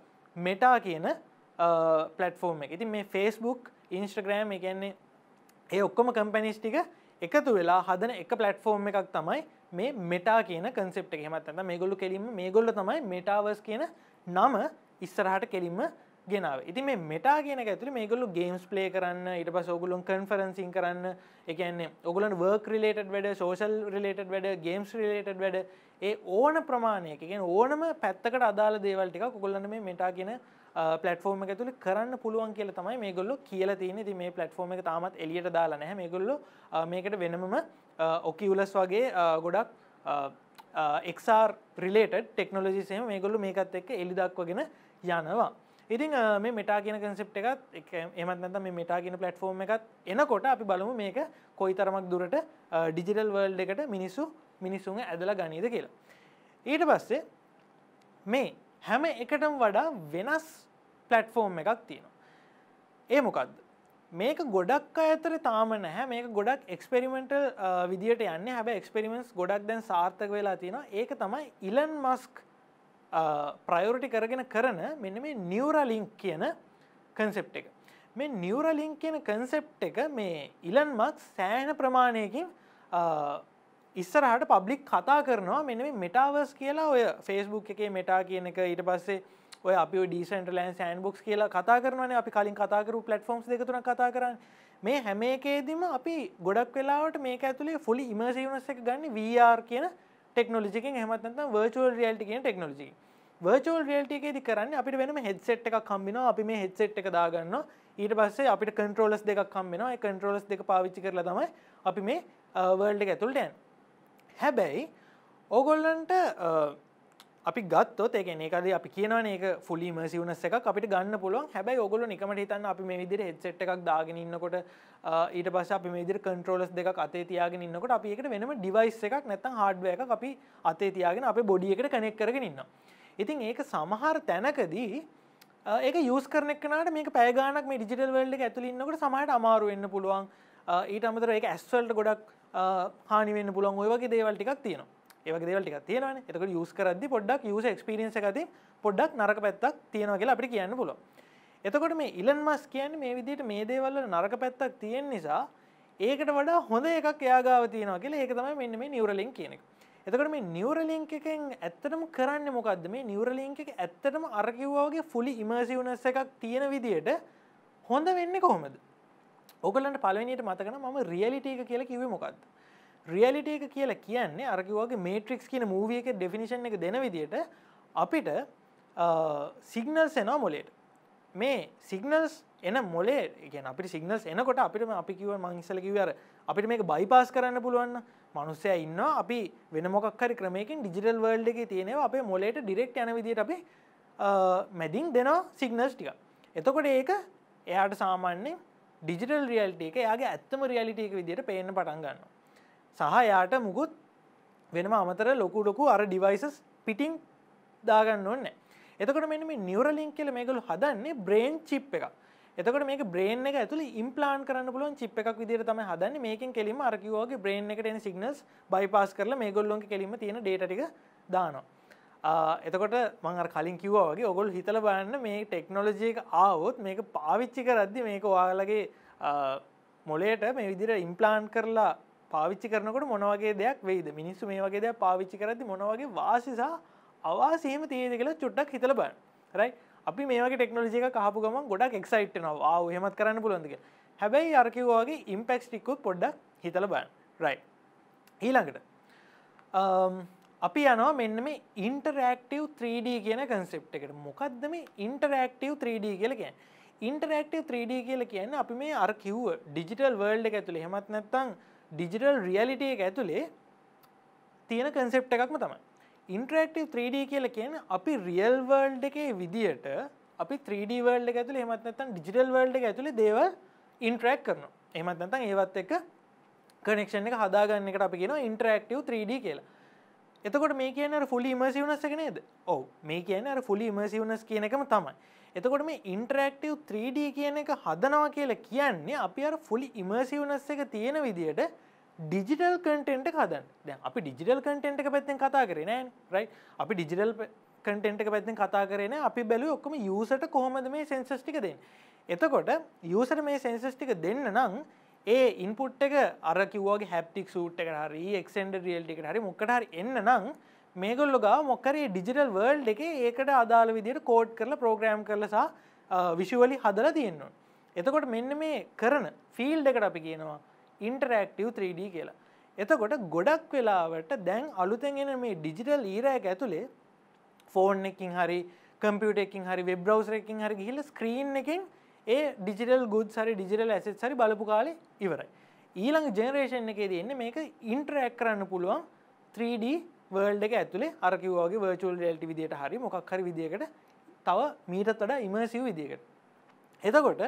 මෙටා කියන පලටෆෝර්ම් එක ඉතින් මේ ෆෙස්බුක් ඉන්ස්ටග්‍රෑම් එකන්නේ ඒ ඔක්කොම කම්පැනිස් ටික එකතු වෙලා හදන එක පලටෆෝර්ම් එකක් තමයි මේ මෙටා කියන කන්සෙප් එක හෙමත් ඇත මේ ගොල්ලු කෙලින්ම මේ ගොල්ල තමයි මෙටාවර්ස් කියන නම ඉස්සරහට කෙලින්ම ගෙනාව ඉති මේ මෙටා කියන ඇතුළ මේ ගොල්ලු ගේම්ස් ප්ලේ කරන්න ඉට පස ඔගුලුන් කන්ෆරන්සින් කරන්න එකන්නේ ඔගුලන් වර්ක් රිලේටඩ් වැඩ සෝෂල් රිලේටඩ් වැඩ ගේම්ස් රිලේටඩ් වැඩ ඒ ඕන ප්‍රමාණයකගෙන් ඕනම පැත්තකට අදාළ දේවල්ටික කොගොල්ලන්න මේ මෙටා කියන පලටෆෝර්ම එක තුළ කරන්න පුළුවන් කියල තමයි මේගොල්ලො කියල තියෙන ති මේ පලටෆෝර්ම එක තාමත් එලියට දාලා නැහැ මේගොල්ලො මේකට වෙනමම ඔකි උලස් වගේ ගොඩක් එක්සාර් ප්‍රිලේට ටෙක්නොලජිසයම මේගොල්ලු මේකත් එක්ක එලිදක්වගෙන යනවා ඉතින් මේ මෙටා කියෙන කන්සප් එකත් එක එමත්නත මේ මෙටා කියෙන පලටෆෝර්ම එකත් එනකොට අපි බලමු මේක කොයි තරමක් දුරට ඩිජිටල් වර්ල්ඩ් එකට මිනිස්සු මිනිසුන් ඇදලා ගනීද කියලා ඊට පස්සේ මේ හැම එකටම වඩා වෙනස් පලට්ෆෝර්ම් එකක් තියෙනවා. ඒ මොකක්ද. මේක ගොඩක් අඇතර තාම නැහැ මේක ගොඩක් එක්ස්පෙරිමෙන්ටල් විදිට යන්න හැබ එක්ස්පෙරිමෙන්ස් ගොඩක් දැන් සාර්ථක වෙලා තියෙනවා ඒක තමයි ඉලන් මස්ක් ප්‍රයෝරිටි කරගෙන කරන මෙන්න මේ නියවරලිංක් කියන කන්සෙප් එක. මේ නියවරලිංක් කියන කන්සෙප් එක මේ ඉලන් මක් සෑහන ප්‍රමාණයකින් ඉස්සරහට පබ්ලික් කතා කරනවා මෙ මෙටාවස් කියලා ඔය ෆෙස්බුක් එකේ මෙටා කියන එක ඊට පස්සේ ඔය අපි ඩීසන්ටලන් සෑන්බොක්ස් කියලා කතා කරනවන අපි කලින් කතාකරු පලටෆෝම්ස් දෙකතුන කතා කරන්න මේ හැමේකේදීම අපි ගොඩක් වෙලාවට මේක ඇතුළේ ෆොලි ඉමර්සිවනස් එක ගන්න වR කියන ටෙක්නොලජිකින් හමත්ත වර්ල් රියල්ටි කියෙන් ටෙක්නොලජී වර්ල් රියල්ටිකේදි කරන්න අපිට වෙනම හෙඩ්සෙට් එක කම්බින අපි මේ හෙඩ්සෙට් එක දාගන්න ඊට පස්සේ අපිට කන්ට්‍රෝලස් දෙක් කම්බෙනවා කන්ට්‍රෝලස් දෙක පාවිච්චි කරලා තමයි අපි මේ වර්ල්ඩ uh, එක ඇතුළට යන් හැබැයි ඕගොල්ලන්ට uh, අපි ගත්තොත් ඒක ඒකද අපි කියනවන ඒක ෆුලි මසිවනස එක අපිට ගන්න පුළුවන් හැබැයි ඔගොල නිකමට හිතන්න අපි මේ විදිර හෙත්සෙට් එකක් දාගෙන ඉන්නකොට ඊට පස්ස අපි මේදිර කන්ට්‍රෝලස් දෙක අතේ තියාගෙන ඉන්නකොට අපි එකට වෙනම ඩිවයිස් එකක් නැත්තම් හඩුව එක අපි අතේ තියාගෙන අප බොඩිය එකට කනෙක් කරගෙන ඉන්න. ඉතින් ඒක සමහර තැනකදී ඒක යස් කරනෙක්නට මේ පෑගානක් මේ ඩිජිටල් වල්ඩ ඇතුලින්නකට සමහට අමාරුවෙන්න පුළුවන් ඊට අමතර ඒක ඇස්වල්ට ගොඩක් හානිවෙන්න පුළුවන් ඔය වගේ දේවල්ටිකක් තියෙනවා ඒවගේ දෙවල්ටික තියෙනවන එතක යස් කරදදි පොඩ්ඩක් යස ක්ස්පිරන්ස ඇති පොඩ්ඩක් නරක පැත්තක් තියෙනවාගේ අපිට කියන්න පුල එතකොට මේ ඉලන් මස් කියන්න මේ විදිට මේ දේවල්ල නරක පැත්තක් තියෙන් නිසා ඒකට වඩා හොඳ එකක් යාගාව තියෙනවා කියලා ඒක තමයි මෙන්න මේ නිවරලින් කියනෙක් එතකට මේ නිවරලිංක එකෙන් ඇත්තටම කරන්න මොකක්ද මේ නිවරලිංක එක ඇත්තටම අරකිව්වාගේ ෆුලි ඉමර්සිවනස් එකක් තියෙන විදියට හොඳ වෙන්න කොහොමද ඔගලන්ට පලවෙනියට මතකන මම රියලිටක කියලා කිවේ මොකක්ද රියලිට එක කියලා කියන්නේ අරකිවගේ මේට්‍රික්ස් කියන මූවිය එක ඩෙෆිනිශන් එක දෙන විදියට අපිට සිගනල්ස් එනවා මොලේට මේ සිගනල්ස් එන මොලේ ගැන අපි සිගනල්ස් එනකොට අපිටම අපි කිව මංසල කිවර අපිට මේක බයිපාස් කරන්න පුළුවන් මනුස්සය ඉන්න අපි වෙන මොක්හරි ක්‍රමයකින් ඩිජිටල් වර්ල්ඩ් එක තියෙනවා අපේ මොලේට ඩිරෙක්් යන විදිට අපි මැදින් දෙනවා සිගනල්ස් ටික එතකොට ඒක එයාට සාමාන්‍යෙන් ඩිජිටල් රියල්ට එක යාගේ ඇත්තම රියලිට එක විදිට පේන පටන් ගන්නවා සහ එයාට මුකුත් වෙනම අමතර ලොකු ලොකු අර ඩිවයිසස් පිටිං දාගන්න ඕන්න එතකට මෙ මේ නිවරලින් කියල මේකළු හදන්නේ බ්‍රේන් චිප් එක එතකට මේ බ්‍රේන් එක ඇතුළ ඉම්පලාන් කරන්න පුලුවන් චිප් එකක් විදිර තම හදන්න මේකින් කෙලිම අරකිවෝගේ බ්‍රේන් එකට එන සිගනස් බයිපස් කරල මේ ගොල්ලොන් කෙලීම තියෙන ඩේටික දානවා එතකොට මංර කලින් කිව්වාගේ ඔගොල් හිතල බන්න මේ ටෙක්නොලජයක ආවොත් මේක පාවිච්චි කරද්දි මේක වාලගේ මොලේට මේ විදිර ඉම්පලාන්් කරලා පාවිච්චි කරනකොට මොනවගේ දෙයක් වෙයිද මිනිස්සු මේ වගේ දෙයක් පාවිච්චි කරදි මොනවගේ වාසිසා අවාසයම තියද කියලා චුට්ටක් හිතල බන් රයි අපි මේක ටෙක්නෝජි එක කහපු ගමන් ගොඩක් එක්සයිට්නවා හෙමත් කරන්න පුළොන්දක හැබැයි අරකිවවාගේ ඉම්පෙක්ස් ටික්කුත් පොඩ්ඩක් හිතල බන් රයි ඊළඟට um, අපි යනවා මෙන්න මේ ඉන්ටරක්ටව 3D කියන කන්සෙප් එකට මොකක්ද මේ ඉන්ටරක්ටව 3D කියල කියන්න ඉන්ටරක්ටව 3D කියල කියන්න අපි මේ අර කිව්ව ඩිජිටල් වර්ල්ඩ එක ඇතුළ හෙමත් නැත්තං ඩිජිටල් රියලිටිය එක ඇතුළේ තියෙන කන්සෙප් එකක්ම තමයි. ඉන්ට්‍රක්ටව 3D කියල කියන අපි රියල් වර්ල්් එකේ විදියට අපි 3D වර්ල්ඩ එක ඇතුළ එමත්නතන් ඩිජිටල් වර්ල්ඩ එක ඇතුළි දේව ඉන්ට්‍රක් කරන එමත් නැතන් ඒවත් එක කනෙක්ෂන් එක හදාගන්න එකට අපි කියෙන ඉන්ට්‍රක්ටව 3D කියලා එතකොට මේ කියන ෆුලි ඉමසිවනස් එක නේද ඔව මේ කියන ෆුලි ඉමසිවනස් කියනකම තමයි එතකොට මේ ඉන්ටරක්ටව් 3D කියන එක හදනවා කියලා කියන්නේ අපි අර ෆුලි ඉමර්සිවනස් එක තියෙන විදියට ඩිජිටල් කටෙන්ට හදන් දැ අපි ඩිජිටල් කටෙන්ට එක පැත්තෙන් කතා කරන රයි අපි ඩිජිටල් කටෙන්ට එක පැත්තෙන් කතා කරන අපි බැලු ඔක්කම යසට කොහොමද මේ සෙන්සස්ටික දෙන්න එතකොට යසට මේ සෙන්සස්ටික දෙන්න නම් ඒ ඉන්පුට් එක අර කිවගේ හැප්ටික් සූට් එක හරි එක්ෙන්ඩ රියල්ටික හරි මොකට හරි එන්න නම් මේගොල්ලො ගා මොක්කරේ ඩිජිටල් වර්ල්් එක ඒකට අදාළ විදියට කෝඩ් කරලා ප්‍රෝග්‍රෑම් කරලසා විශුවලි හදලා තියෙන්නවා. එතකොට මෙන්න මේ කරන ෆිල්ඩ එකට අපි කියනවා ඉන්ටරක්ටව 3D කියලා. එතකොට ගොඩක් වෙලාවට දැන් අලුතෙන් එන මේ ඩිජිටල් ඊරෑක ඇතුළේ ෆෝන් එකින් හරි කම්පියුට එකින් හරි වෙබ්‍රවසර එකින් හරි ගිහිල ස්ක්‍රීන් එකින් ඒ ඩිජිටල් ගුද් හරි ඩිජිටල් ඇසෙත් හරි බලපු කාලෙ ඉවරයි. ඊළඟ ජෙනරේෂන් එකේ දෙන්න මේක ඉන්ටරැක් කරන්න පුළුවන් 3D වර්ල්ඩ එක ඇතුලේ අරකිවගේ වර්චුල් ෙල්ටි විදිට හරි මොක් හරි විදිකට තව මීටත් වඩා ඉමර්සිව් විදිකට එතකොට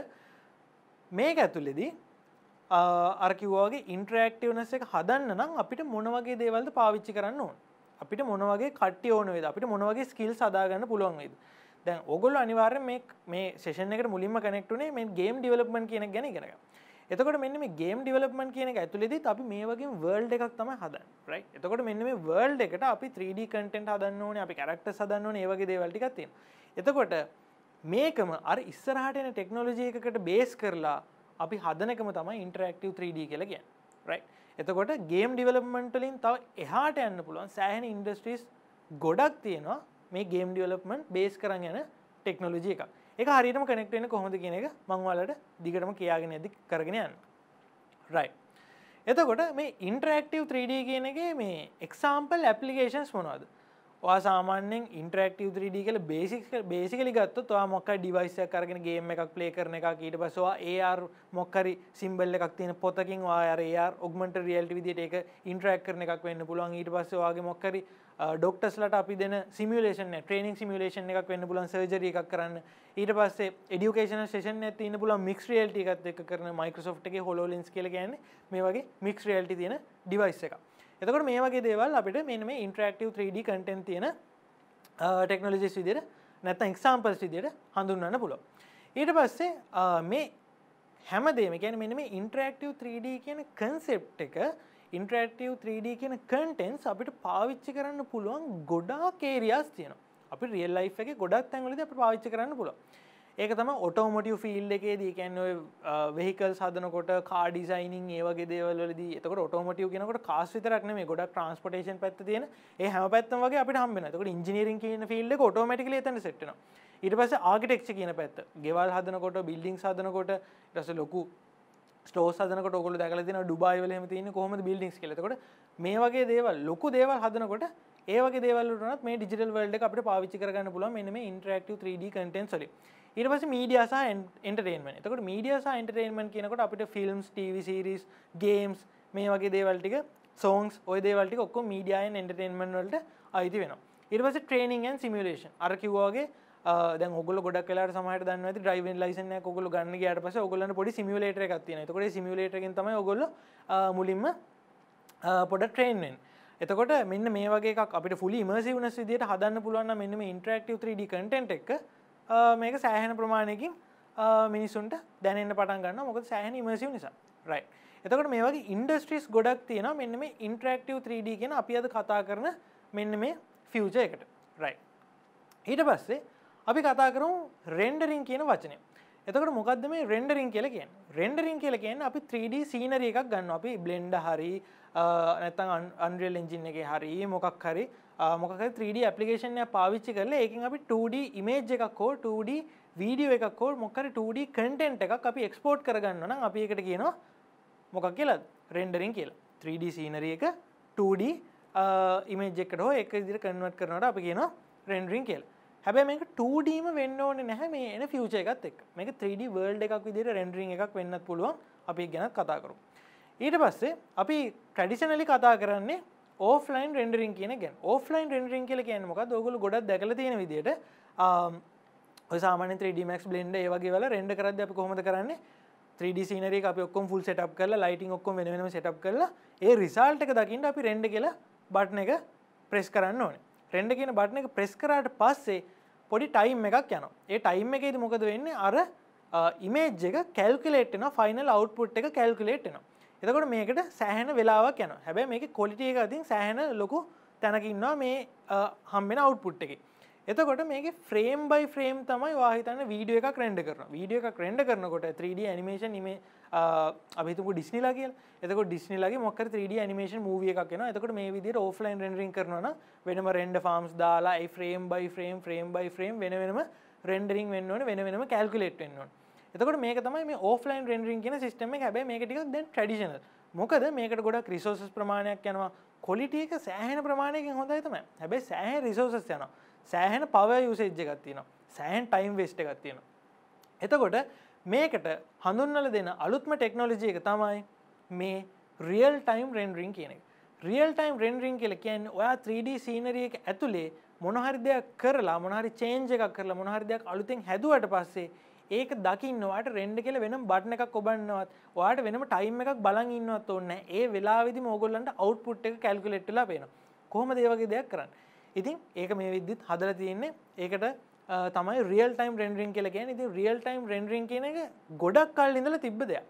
මේක ඇතුලෙදී අරකිවගේ ඉන්ට්‍රක්ටවනස එක හදන්න නම් අපිට මොනවගේ දේවල්ද පාවිච්චි කරන්න ඕන් අපිට මොනවගේ කට්ටිය ඕනවෙද අපිට මොනවගේ ස්කිල් සදාගන්න පුළුවන්වෙද දැන් ඔගොල් අනිවාර්ය මේ සේෂන එකට මුලින්ම කනෙක්ටුනේ මේ ගේම් ඩිවලප්මන් කියන ගැන ගෙනක එතකොට මෙන්න මේ ගේම් ඩිවලප්මන් කියන එක ඇතුලෙදී අපි මේ වගේ වර්ල්ඩ් එකක් තමයි හදන්නේ රයිට් එතකොට මෙන්න මේ වර්ල්ඩ් එකට අපි 3D කන්ටෙන්ට් හදන්න ඕනේ අපි කැරක්ටර්ස් හදන්න ඕනේ ඒ වගේ දේවල් ටිකක් තියෙනවා එතකොට මේකම අර ඉස්සරහට එන ටෙක්නොලොජි එකකට බේස් කරලා අපි හදන එකම තමයි ඉන්ටරැක්ටිව් 3D කියලා කියන්නේ රයිට් එතකොට ගේම් ඩිවලප්මන්ට් වලින් තව එහාට යන්න පුළුවන් සෑහෙන ඉන්ඩස්ට්‍රීස් ගොඩක් තියෙනවා මේ ගේම් ඩිවලප්මන්ට් බේස් කරන් යන ටෙක්නොලොජි එකක් එක හරිටම කනෙක්ටෙන කොහොමද කියන එක මංවලට දිගටම කියාගෙන ඇදි කරගෙන යන්න රයි එතකොට මේ ඉන්ටරක්ටව 3D කියනගේ මේ එක්සාම්පල් ඇපලිකේන්ස් මොනවද වා සාමාන්‍යෙන් ඉන්ටරක්ටව 3D කල බේසික බේසිකලි ගත්ත තුවා මොක්ක ඩිවයිසය කරගෙන ගේම එකක් ප්ලේ කරන එක ඊට පසවා ඒR මොක්කරි සිම්බල් එකක් තියෙන පොතකින් වාරR ඔගමට රියල්ට විදිට එක ඉන්ටරක් කරන එකක් වෙන්න පුළුවන් ඊට පස්සවාගේ මොක්කරි ඩොක්ටස්ලට අපි දෙන සිමිලේෂන ට්‍රේනිින් සිමිලේෂන් එකක් වෙන්න පුලන් සර්ජර එකක් කරන්න ඊට පස්සේ ඩියුකේෂන ේෂන ඇතින පුල මික් ියල්ටි එකත් එක කරන මයිකසෝට්ගේ හොලෝලින්ස් කියල ගැන මේ වගේ මික් රියල්ටි තියෙන ඩිවයිස් එක එතකට මේ වගේ දේවල් අපිට මෙ මේ ඉන්ට්‍රක්ටව 3D කටන් තියෙන ටෙක්නොලජිස් විදිර නැත්ත එක්සාම්පල්ස් විදියට හඳුන්න්න පුලො ඊට පස්සේ මේ හැමදේම ගැන මෙ මේ ඉන්ට්‍රක්ටව 3D කියන කන්සෙප් එක ඉන්ට්‍රක්ටව 3D කියන කටෙන්ස් අපිට පාවිච්චි කරන්න පුළුවන් ගොඩා කේරියස් තියන අපි රියල් ලයි් එක ගොඩක් තැන්වලද අප පාවිච්චි කරන්න පුළුව ඒක තම ඔටෝමටිය ෆිල් එකේ දීකැන් වෙහිකල් සදනකොට කාඩිසයිනින් ඒවගේ දේවලද එතක ඔටෝමටිය කෙනකට කාස් විතරක්න මේ ගොඩක් ට්‍රන්ස්පටේන් පැත් තියෙන ඒ හැම පැත්තම වගේ අපි හම්බෙනකට ඉජිනීරින් කියන ෆිල්ඩ ඔටෝමටික තන සෙට්න ඉට පස ආගටෙක්ෂ කියන පැත්ත ගෙවල් හදනකොට බිල්ඩිං සාදනකොට රස ලොකු ටෝ සදනකට ඔකොල දැකල තින ඩුබයි වලම තින කොහොම බිල්ඩිස් කෙලකට මේ වගේ දේවල් ලොකු දේවල් හදනකොට ඒවගේ දේවලට මේ ඩිජිටල් වල්ඩ අපට පාවිච්චි කරගන්න පුල මෙ මේ ඉන්ටරක්ටව 3D කටන් සොලි ඉට පස මීඩියසා එන්ටරේන්ම එතකට මීඩියසා එන්ටරේන්මන් කියනකොට අපිට ෆිල්ම්ස් ටවිසිරිස් ගේම්ස් මේ වගේ දේවල්ටික සෝන්ස් ඔය දේවල්ටි ඔක්කො මීඩියයන් එන්ටරේන්මන් වලට අයිති වෙන ඉරවස ට්‍රේනිං ඇන් සිමිලේෂන් අරකිවවාගේ දැ ගොල ගොඩක් කලා සමට දන්න ්‍රයිව ලයිසන කොගල ගන්න ගට පස ඔගලන්න පොඩි සිමිලේට එකක්තින කොට සිමිලේටගෙන් තම ඔගොල මුලින්ම පොඩ ට්‍රේන්ෙන් එතකොට මෙන්න මේ වගේ අපට ෆුලි මසිවන සිදියට හදන්න පුළුවන් මෙන්නම ඉන්ට්‍රක්ටව 3D කටෙන්ට් එක මේක සෑහන ප්‍රමාණයකින් මිනිසුන්ට දැනෙන්න්න පටන් ගන්න මොක සෑහන ඉමසිව නිසා රයි එතකට මේ වගේ ඉන්ඩස්ට්‍රීස් ගොඩක් තියෙන මෙන්න මේ ඉන්ට්‍රක්ටව 3D කියෙන අපි අද කතා කරන මෙන්න මේ ෆියජ එකට රයි ඊට පස්සේ අපි කතා කරමු රෙන්ඩරින් කියන වචනය. එතකට මොකක්ද මේ රෙන්ඩරින් කියල කියෙන් රෙන්ඩරින් කියල කියෙන් අපි 3D සීනර එකක් ගන්න අපි බ්ලෙන්ඩ හරි නැතන් අන්රල් එජින් එක හරි මොකක් හරි මොකක 3D ඇපලිකේෂන්ය පාවිච්චි කරල ඒකින් අපි 2D ඉමේජ් එකක් හෝ 2D වීඩියෝ එකක් හෝ මොකරි 2D කටෙන්ට් එකක් අපි එක්ස්පෝට් කරගන්න නම් අපි එකට කියනවා මොකක් කියලා රෙන්ඩරින් කියල 3D සීනරිය එක 2D ඉමේජ් එකට හෝ එක දිර කන්වට කරනට අපි කියනවා රෙන්ඩරින් කියලා හැබැ මේක ටඩීම වෙන්න ඕන නැහැ මේ එන ෆියච එකත් එක් මේක 3D වර්ල්ඩ් එකක් විදිර රෙන්ඩරිං එකක් වෙන්නත් පුළුවන් අපි ගැනත් කතා කරු. ඊට පස්සේ අපි ට්‍රඩිෂනලි කතා කරන්නේ ඕෆලයින් රෙන්ඩරින් කියන ගැ ඕෆලයින් රෙන්ඩරින් කියල කියනමක දොගල ගොඩක් දැකල තියෙන විදිට සාමන 3ඩමක් බ්ලන්ඩ ඒවගේ වල රෙන්ඩ කරද අපි කොහොම කරන්නේ 3D සිනරේ අප ඔක්කොම ෆුල් සටප් කරලා ලයිටිං ඔක්කොම වෙනම සටප් කරලා ඒ රිසාල්ට් එක දකිින්ට අපි රෙන්ඩ කියලා බට්න එක ප්‍රෙස් කරන්න ඕනේ ට්‍රෙන්ඩ කියන බටන එක ප්‍රෙස් කරාට පස්සේ පොඩි ටයිම් එකක් යන ඒ ටයිම් එකේද මොකද වෙන්නේ අර ඉමේජ් එක කැල්කලේට්න ෆයිනල් අවට්පුට් එක කැල්කලේට්න එතකොට මේකට සෑහන වෙලාවක් යන හැබැ මේක කොලිටිය එක අතින් සෑහන ලොකු තැනකින්නවා මේ හම්බෙන අවට්පුට් එක එතකොට මේ ෆ්‍රේම් බයි ෆ්‍රේම් තමයි වාහිතන්න වීඩිය එක ක්‍රෙන්ඩ කරන වීඩිය එක ක්‍රෙන්ඩ කරනකොට 3D නිමේෂන් නිමේ අිතුක ඩිස්නිලාගේ එතක ඩිස්නිලගේ මොක්ක 3D නිමේෂන් මූවිය එකක් න එතකට මේ විදිර ෝෆ්ලයින් රෙඩරිින් කරන වෙනම රෙන්ඩ ෆාම්ස් දාලා frame by frame frame by frame වෙනම රෙන්ඩරිින් වෙන්නවන වෙන වෙනම කැල්කුලෙට් වෙන්නවා එතකට මේ තමයි ෝෆලයින් රෙන්ඩරිින් කියෙන සිස්ටම හැබ මේ එකටික දැන් ට්‍රඩිශනල් මොකද මේකට ගොඩක් රිසෝසස් ප්‍රමාණයක් යනවා කොලිටියක සෑහෙන ප්‍රමාණයකින් හොඳයි තමයි හැබැයි සෑහන් රිසෝසස් යනවා සෑහෙන පව යුසේජ්ජ ගත්තිනවා සෑහන් ටයිම් වෙස්ට ගත්තියනවා එතකොට මේකට හඳුන්වල දෙන අලුත්ම ටෙක්නොලජිය එක තමයි මේ රියල් ටයිම් රෙන්ඩරිං කියන එක. රියල් ටයිම් රෙන්ඩරිං කියල කියන්නේ ඔයා 3D සීනරිය එක ඇතුලේ මොනහරි දෙයක් කරලා මොනහරි චේන්ජ් එකක් කරලා මොනහරි දෙයක් අලුතෙන් හැදුවට පස්සේ ඒක දකින්නවාට රෙන්ඩ කියල වෙනම් බට්න එකක් ඔබන්නවත් වාට වෙනම ටයිම් එකක් බලන් ඉන්නවත් ඔන්න ඒ වෙලාවිදි මෝගොල්ලන්ට අවට්පුට් එක කැල්කුලෙට්ලා පේන කොහොම දේවගේ දෙයක් කරන්න ඉතින් ඒක මේ විද්දිත් හදල තියෙන්නේ ඒකට තමයි රියල් ටයිම් රෙන්ඩරින් කියලා කියන්නේ ඉතින් රියල් ටයිම් රෙන්ඩරින් කියන එක ගොඩක් කල් ඉඳලා තිබ්බ දෙයක්.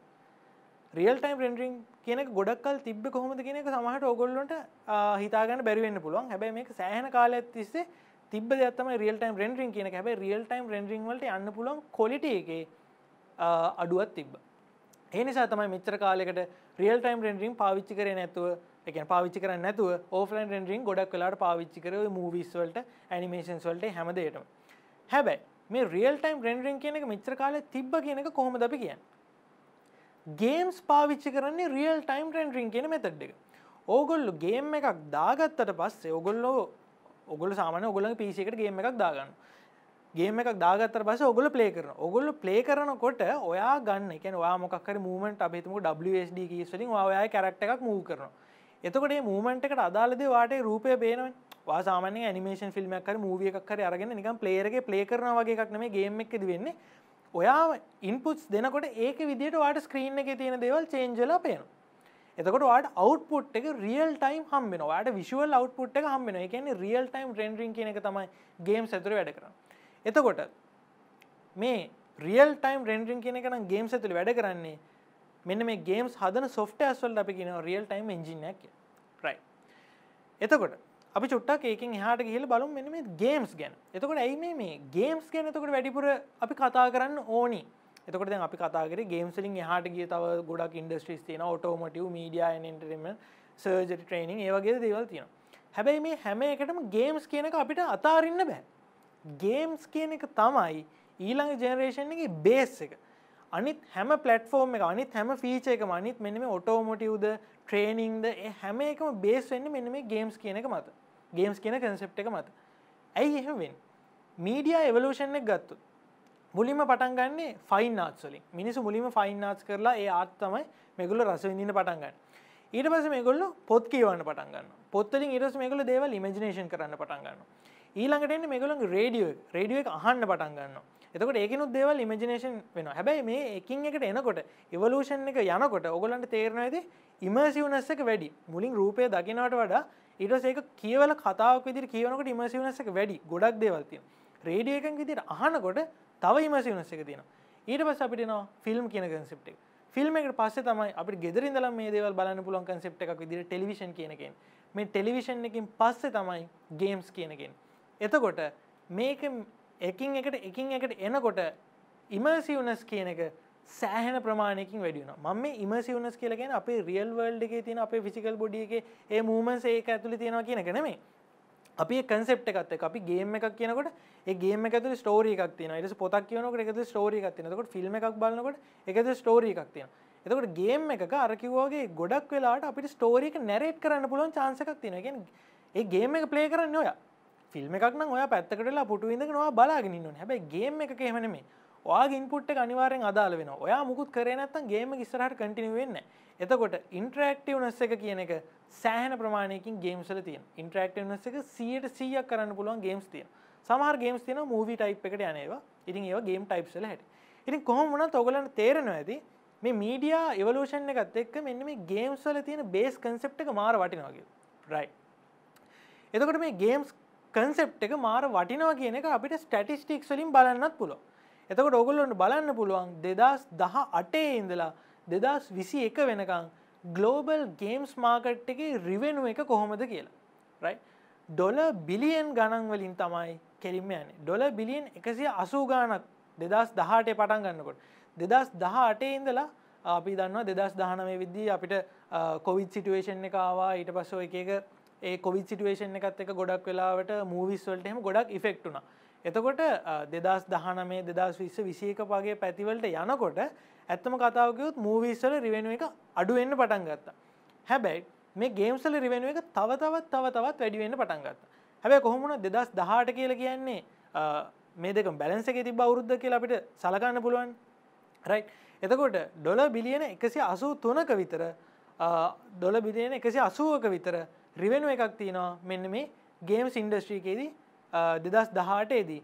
රියල් ටයිම් රෙන්ඩරින් කියන එක ගොඩක් කල් තිබ්බේ කොහොමද කියන එක සමහරට ඕගොල්ලොන්ට හිතා ගන්න බැරි වෙන්න පුළුවන්. හැබැයි මේක සෑහෙන කාලයක් තිස්සේ තිබ්බ දෙයක් තමයි රියල් ටයිම් රෙන්ඩරින් කියන එක. හැබැයි රියල් ටයිම් රෙන්ඩරින් වලට යන්න පුළුවන් ක්වොලිටි එකේ අඩුවක් තිබ්බා. ඒ නිසා තමයි මෙච්චර කාලයකට රියල් ටයිම් රෙන්ඩරින් පාවිච්චි කරේ නැතුව ඒ කියන්නේ පාවිච්චි කරන්නේ නැතුව ඕෆ්ලයින් රෙන්ඩරින් ගොඩක් වෙලාවට පාවිච්චි කරේ ওই මූවිස් වලට ඇනිමේෂන්ස් වලට හැමදේටම. හැබැයි මේ රියල් ටයිම් රෙන්ඩරෙන් කියන එක මිත්‍ර කාලය තිබ්බ කියන එක කොහොම දපි කියන්න. ගේම්ස් පාවිච්චි කරන්නේ රියල් ටයිම් රෙන්ඩරින් කියන මෙතඩ් එක. ඕගොල්ලු ගේම් එකක් දාගත්තට පස්සේ ඔගොල්ලෝ ඔගොල සාමන ඔගොල පිසිකට ගේම් එකක් දාගන්න. ගේම එකක් දාගත්තර පස ඔගොල පලේ කරන ඔගොල්ල පලේ කරනකොට ඔයා ගන්න එක වාමොක්කර මූමට අපේතුම WSD කියස්වලින් ඔයා කැරක්ට එකක් මූ කරන. එතකොට මූමන්ට එකට අදාලද වාටේ රූපය බේනවන් වාසාමන නිමේෂන් ෆිල්ම්මක් කර මූවිය එකක් කර අරගෙන නිකම් පලේරගේ පලේ කරන වගේ එකක් නෙම ගේම් එකද වෙන්නේ ඔයා ඉන්පුස් දෙනකොට ඒක විදිට වාට ස්ක්‍රීන් එක තියෙන දේවල් චේන්ජලා පේන එතකොට වාට අවට්පුට් එක රියල් ටයිම් හම්බෙන වාට විශුවල් අවට්පුට් එක හම්බෙන එකන්නේ රියල් ටයිම් රෙන්ඩරින් කියන එක තමයි ගේම් සැතුර වැඩ කරන්න එතකොට මේ රියල් ටයිම් රෙන්ඩරින් කියන එක නම් ගේම්ස් ඇතුළ වැඩ කරන්නේ මෙන්න මේ ගේම්ස් හදන සොෆ්ට්වෙයාර්ස් වලට අපි කියනවා රියල් ටයිම් එන්ජින් එකක් කියලා. රයිට්. එතකොට අපි චුට්ටක් ඒකින් එහාට ගිහිල් බලුම් මෙන මේ ගේම්ස් ගැන එතකොට ඇයි මේ මේ ගේම්ස් ගැන එතකොට වැඩිපුර අපි කතා කරන්න ඕනි එතකොට දැන් අපි කතාකර ගේම්ස්ලින් එහාට ගිය තව ගොඩක් ඉන්ඩස්ට්‍රීස් තියෙන ඔටෝමටව මීඩියා එන්ටරම සර්ජ ට්‍රේනිින් ඒවගේ දේවල් තියෙන හැබැයි මේ හැම එකටම ගේම්ස් කියනක අපිට අතාරන්න බෑ ගේම්ස් කියන එක තමයි ඊළඟ ජනරේෂන් එක බේස් එක අනිත් හැම පලටෆෝර්ම් එක අනිත් හැම ෆීච එක මනිත් මෙනම ඔටෝමොටවද ට්‍රේනිංද හැම එකම බේස් වෙන්න මෙන මේ ගේම්ස් කියනක මත ගේම්ස් කියන කන්සෙප් එක මත ඇයි එහෙමෙන් මීඩිය එවලූෂන් එක ගත්තු මුලිම පටන්ගන්නේ ෆයින් ආත්ස්වලින් මිනිසු මුලිම ෆයින් ආත්ස් කරලා ඒ ආත් තමයි මෙගුල රසවිඳන්න පටන්ගන්න ඊට පස මේගොල්ල පොත් කියවන්න පටන්ගන්න පොත්තලින් ඉරස මේගොල දේවල් ඉමජිනේෂන් කරන්න පටන්ගන්න ඊළඟට එන්න මේගොලන් රේඩියෝ රේඩියුව අහන්න පටන්ගන්නවා එතකට ඒකනුත් දේවල් ඉමජිනේෂන් වෙන හැබැයි මේ එකින් එකට එනකොට ඉවලූෂන් එක යනකොට ඔගොලන්ට තේරණයිද ඉමර්සිවනස් එක වැඩි මුලින් රූපය දකිනවට වඩා ඉටස් ඒක කියවල කතාවක් විදිර කියවනකට ඉමසිවනස් එක වැඩි ගොඩක් දේවල්තිය රේඩියකන් විදිට අහනකොට තව ඉමසිවනස් එක තියෙන ඊට පස් අපිට නවා ෆිල්ම් කියන කන්සිප්ට ෆිල්ම් එකට පස්සේ තමයි අපි ගෙදරින්දල මේ දේවල් බලන්න පුලන් කන්සප් එකක් විදිර ටෙලිවිෂන් කියනකෙන් මේ ටෙලිවිෂන් එකින් පස්සේ තමයි ගේම්ස් කියනකෙන් එතකොට මේක එකින් එකට එකින් එකට එනකොට ඉමර්සිවනස් කියන එක සෑහෙන ප්‍රමාණයකින් වැඩියන මම ඉමසිවනස් කියලගෙන අපේ රියල් වල්ඩ් එක තියෙන අපේ ෆිසිකල් බොඩිය එක ඒ මූමන්ස ඒක ඇතුළි තියෙනවා කියන නෙමේ අපි කන්සප් එකත් අපි ගේම එකක් කියනකොට ඒගේ එකතු ස්ටෝරී එකක් තින ට පොතක් කියනකට එකතු ස්ටෝරී එකක් තිනකොට ෆිල්ම් එකක් බලනකොට එකතු ස්ටෝරී එකක් තියෙන එතකට ගේම් එක අරකිවෝගේ ගොඩක් වෙලාට අපිට ස්ටෝරීක නැරේට් කරන්න පුළුවන් චාන්සකක් තියෙනගෙන් ඒගේම එක ප්ලේ කරන්න ඔයා ෆිල්ම් එකක්න ඔය පැත්තකටලා පුටු ඉඳගෙනවා බලාගෙනන්න හැබයි ගේම එක එහෙමන මේ ඉන්පුට් අනිවාරෙන් අදාල වෙන ඔයා මුකුත් කරනත්තන් ගේම ඉස්සරහට කටිනි වෙන්න එතකොට ඉන්ට්‍රක්ටව නස්ස එක කියන එක සෑහන ප්‍රමාණයකින් ගේම්සල තියන් ඉන්ට්‍රක්ටව නස්ස එක සියට සීයක් කරන්න පුළුවන් ගේම්ස් තියන සමහර ගේම්ස් තියන මූවී ටයිප් එකට යනවා ඉතින් ඒ ගේම් ටයිප්සල හැට ඉතින් කොහොමන තොගලන්න තේරෙන ඇති මේ මීඩියා එවලෝෂන් එකත් එක්ක මෙන්න මේ ගේම්ස්වල තියෙන බේස් කන්සෙප් එක මාර වටිනවාගේ රයි එතකොට මේ ගේම්ස් කන්සෙප් එක මාර වටිනවා කියන එක අපිට ස්ටටිස්ටික්ස් වලින් බලන්නත් පුළුව. එතකොට ඔගොල්ලොන්ට බලන්න පුළුවන් දෙදස් දහ අටේ ඉඳලා දෙදස් විසි එක වෙනකං ගලෝබල් ගේම්ස් මාකට් එක රිවෙනුව එක කොහොමද කියලා. ඩොල බිලියන් ගණන්වලින් තමයි කෙලින්ම යන ඩොල බිලියන් එකසිය අසූ ගානක් දෙදස් දහටේ පටන් ගන්නකොට. දෙදස් දහ අටේ ඉඳලා අපි දන්නවා දෙදස් දහනමේ විද්දී අපිට කොවිත් සිටුවේෂන් එක ආවා ඊට පස්සෝ එක ඒ කොවි සිටුවේෂන් එකත් එක ගොඩක් වෙලාවට මූවිස්වලට එහම ගොඩක් ඉෆෙක්ට් වුණා එතකොට දෙදස් දහනමේ දෙදස් විස්ස විසියක වගේ පැතිවලට යනකොට ඇත්තම කතාවකයුත් මූවිස්සල රිවෙනුව එක අඩුවෙන්න්න පටන් ගත්තා. හැබැයි මේ ගේම්සල රිවෙනුව එක තව තවත් තව තවත් වැඩිවෙන්න පටන් ගත්තා. හැබැයි කොහොමුණ දෙදස් දහට කියල කියන්නේ මේ දෙක බැලන්ස එක තිබ අවුරුද්ධ කියලා අපිට සලකන්න පුළුවන් රයි එතකොට ඩොල බිලියන එකසි අසූ තුනක විතර ඩොල බිලියන එකසි අසුවක විතර රිවෙනුව එකක් තියෙනවා මෙන්න මේ ගේම් සින්ඩස්ට්‍රීකේදී දෙදස් දහටේදී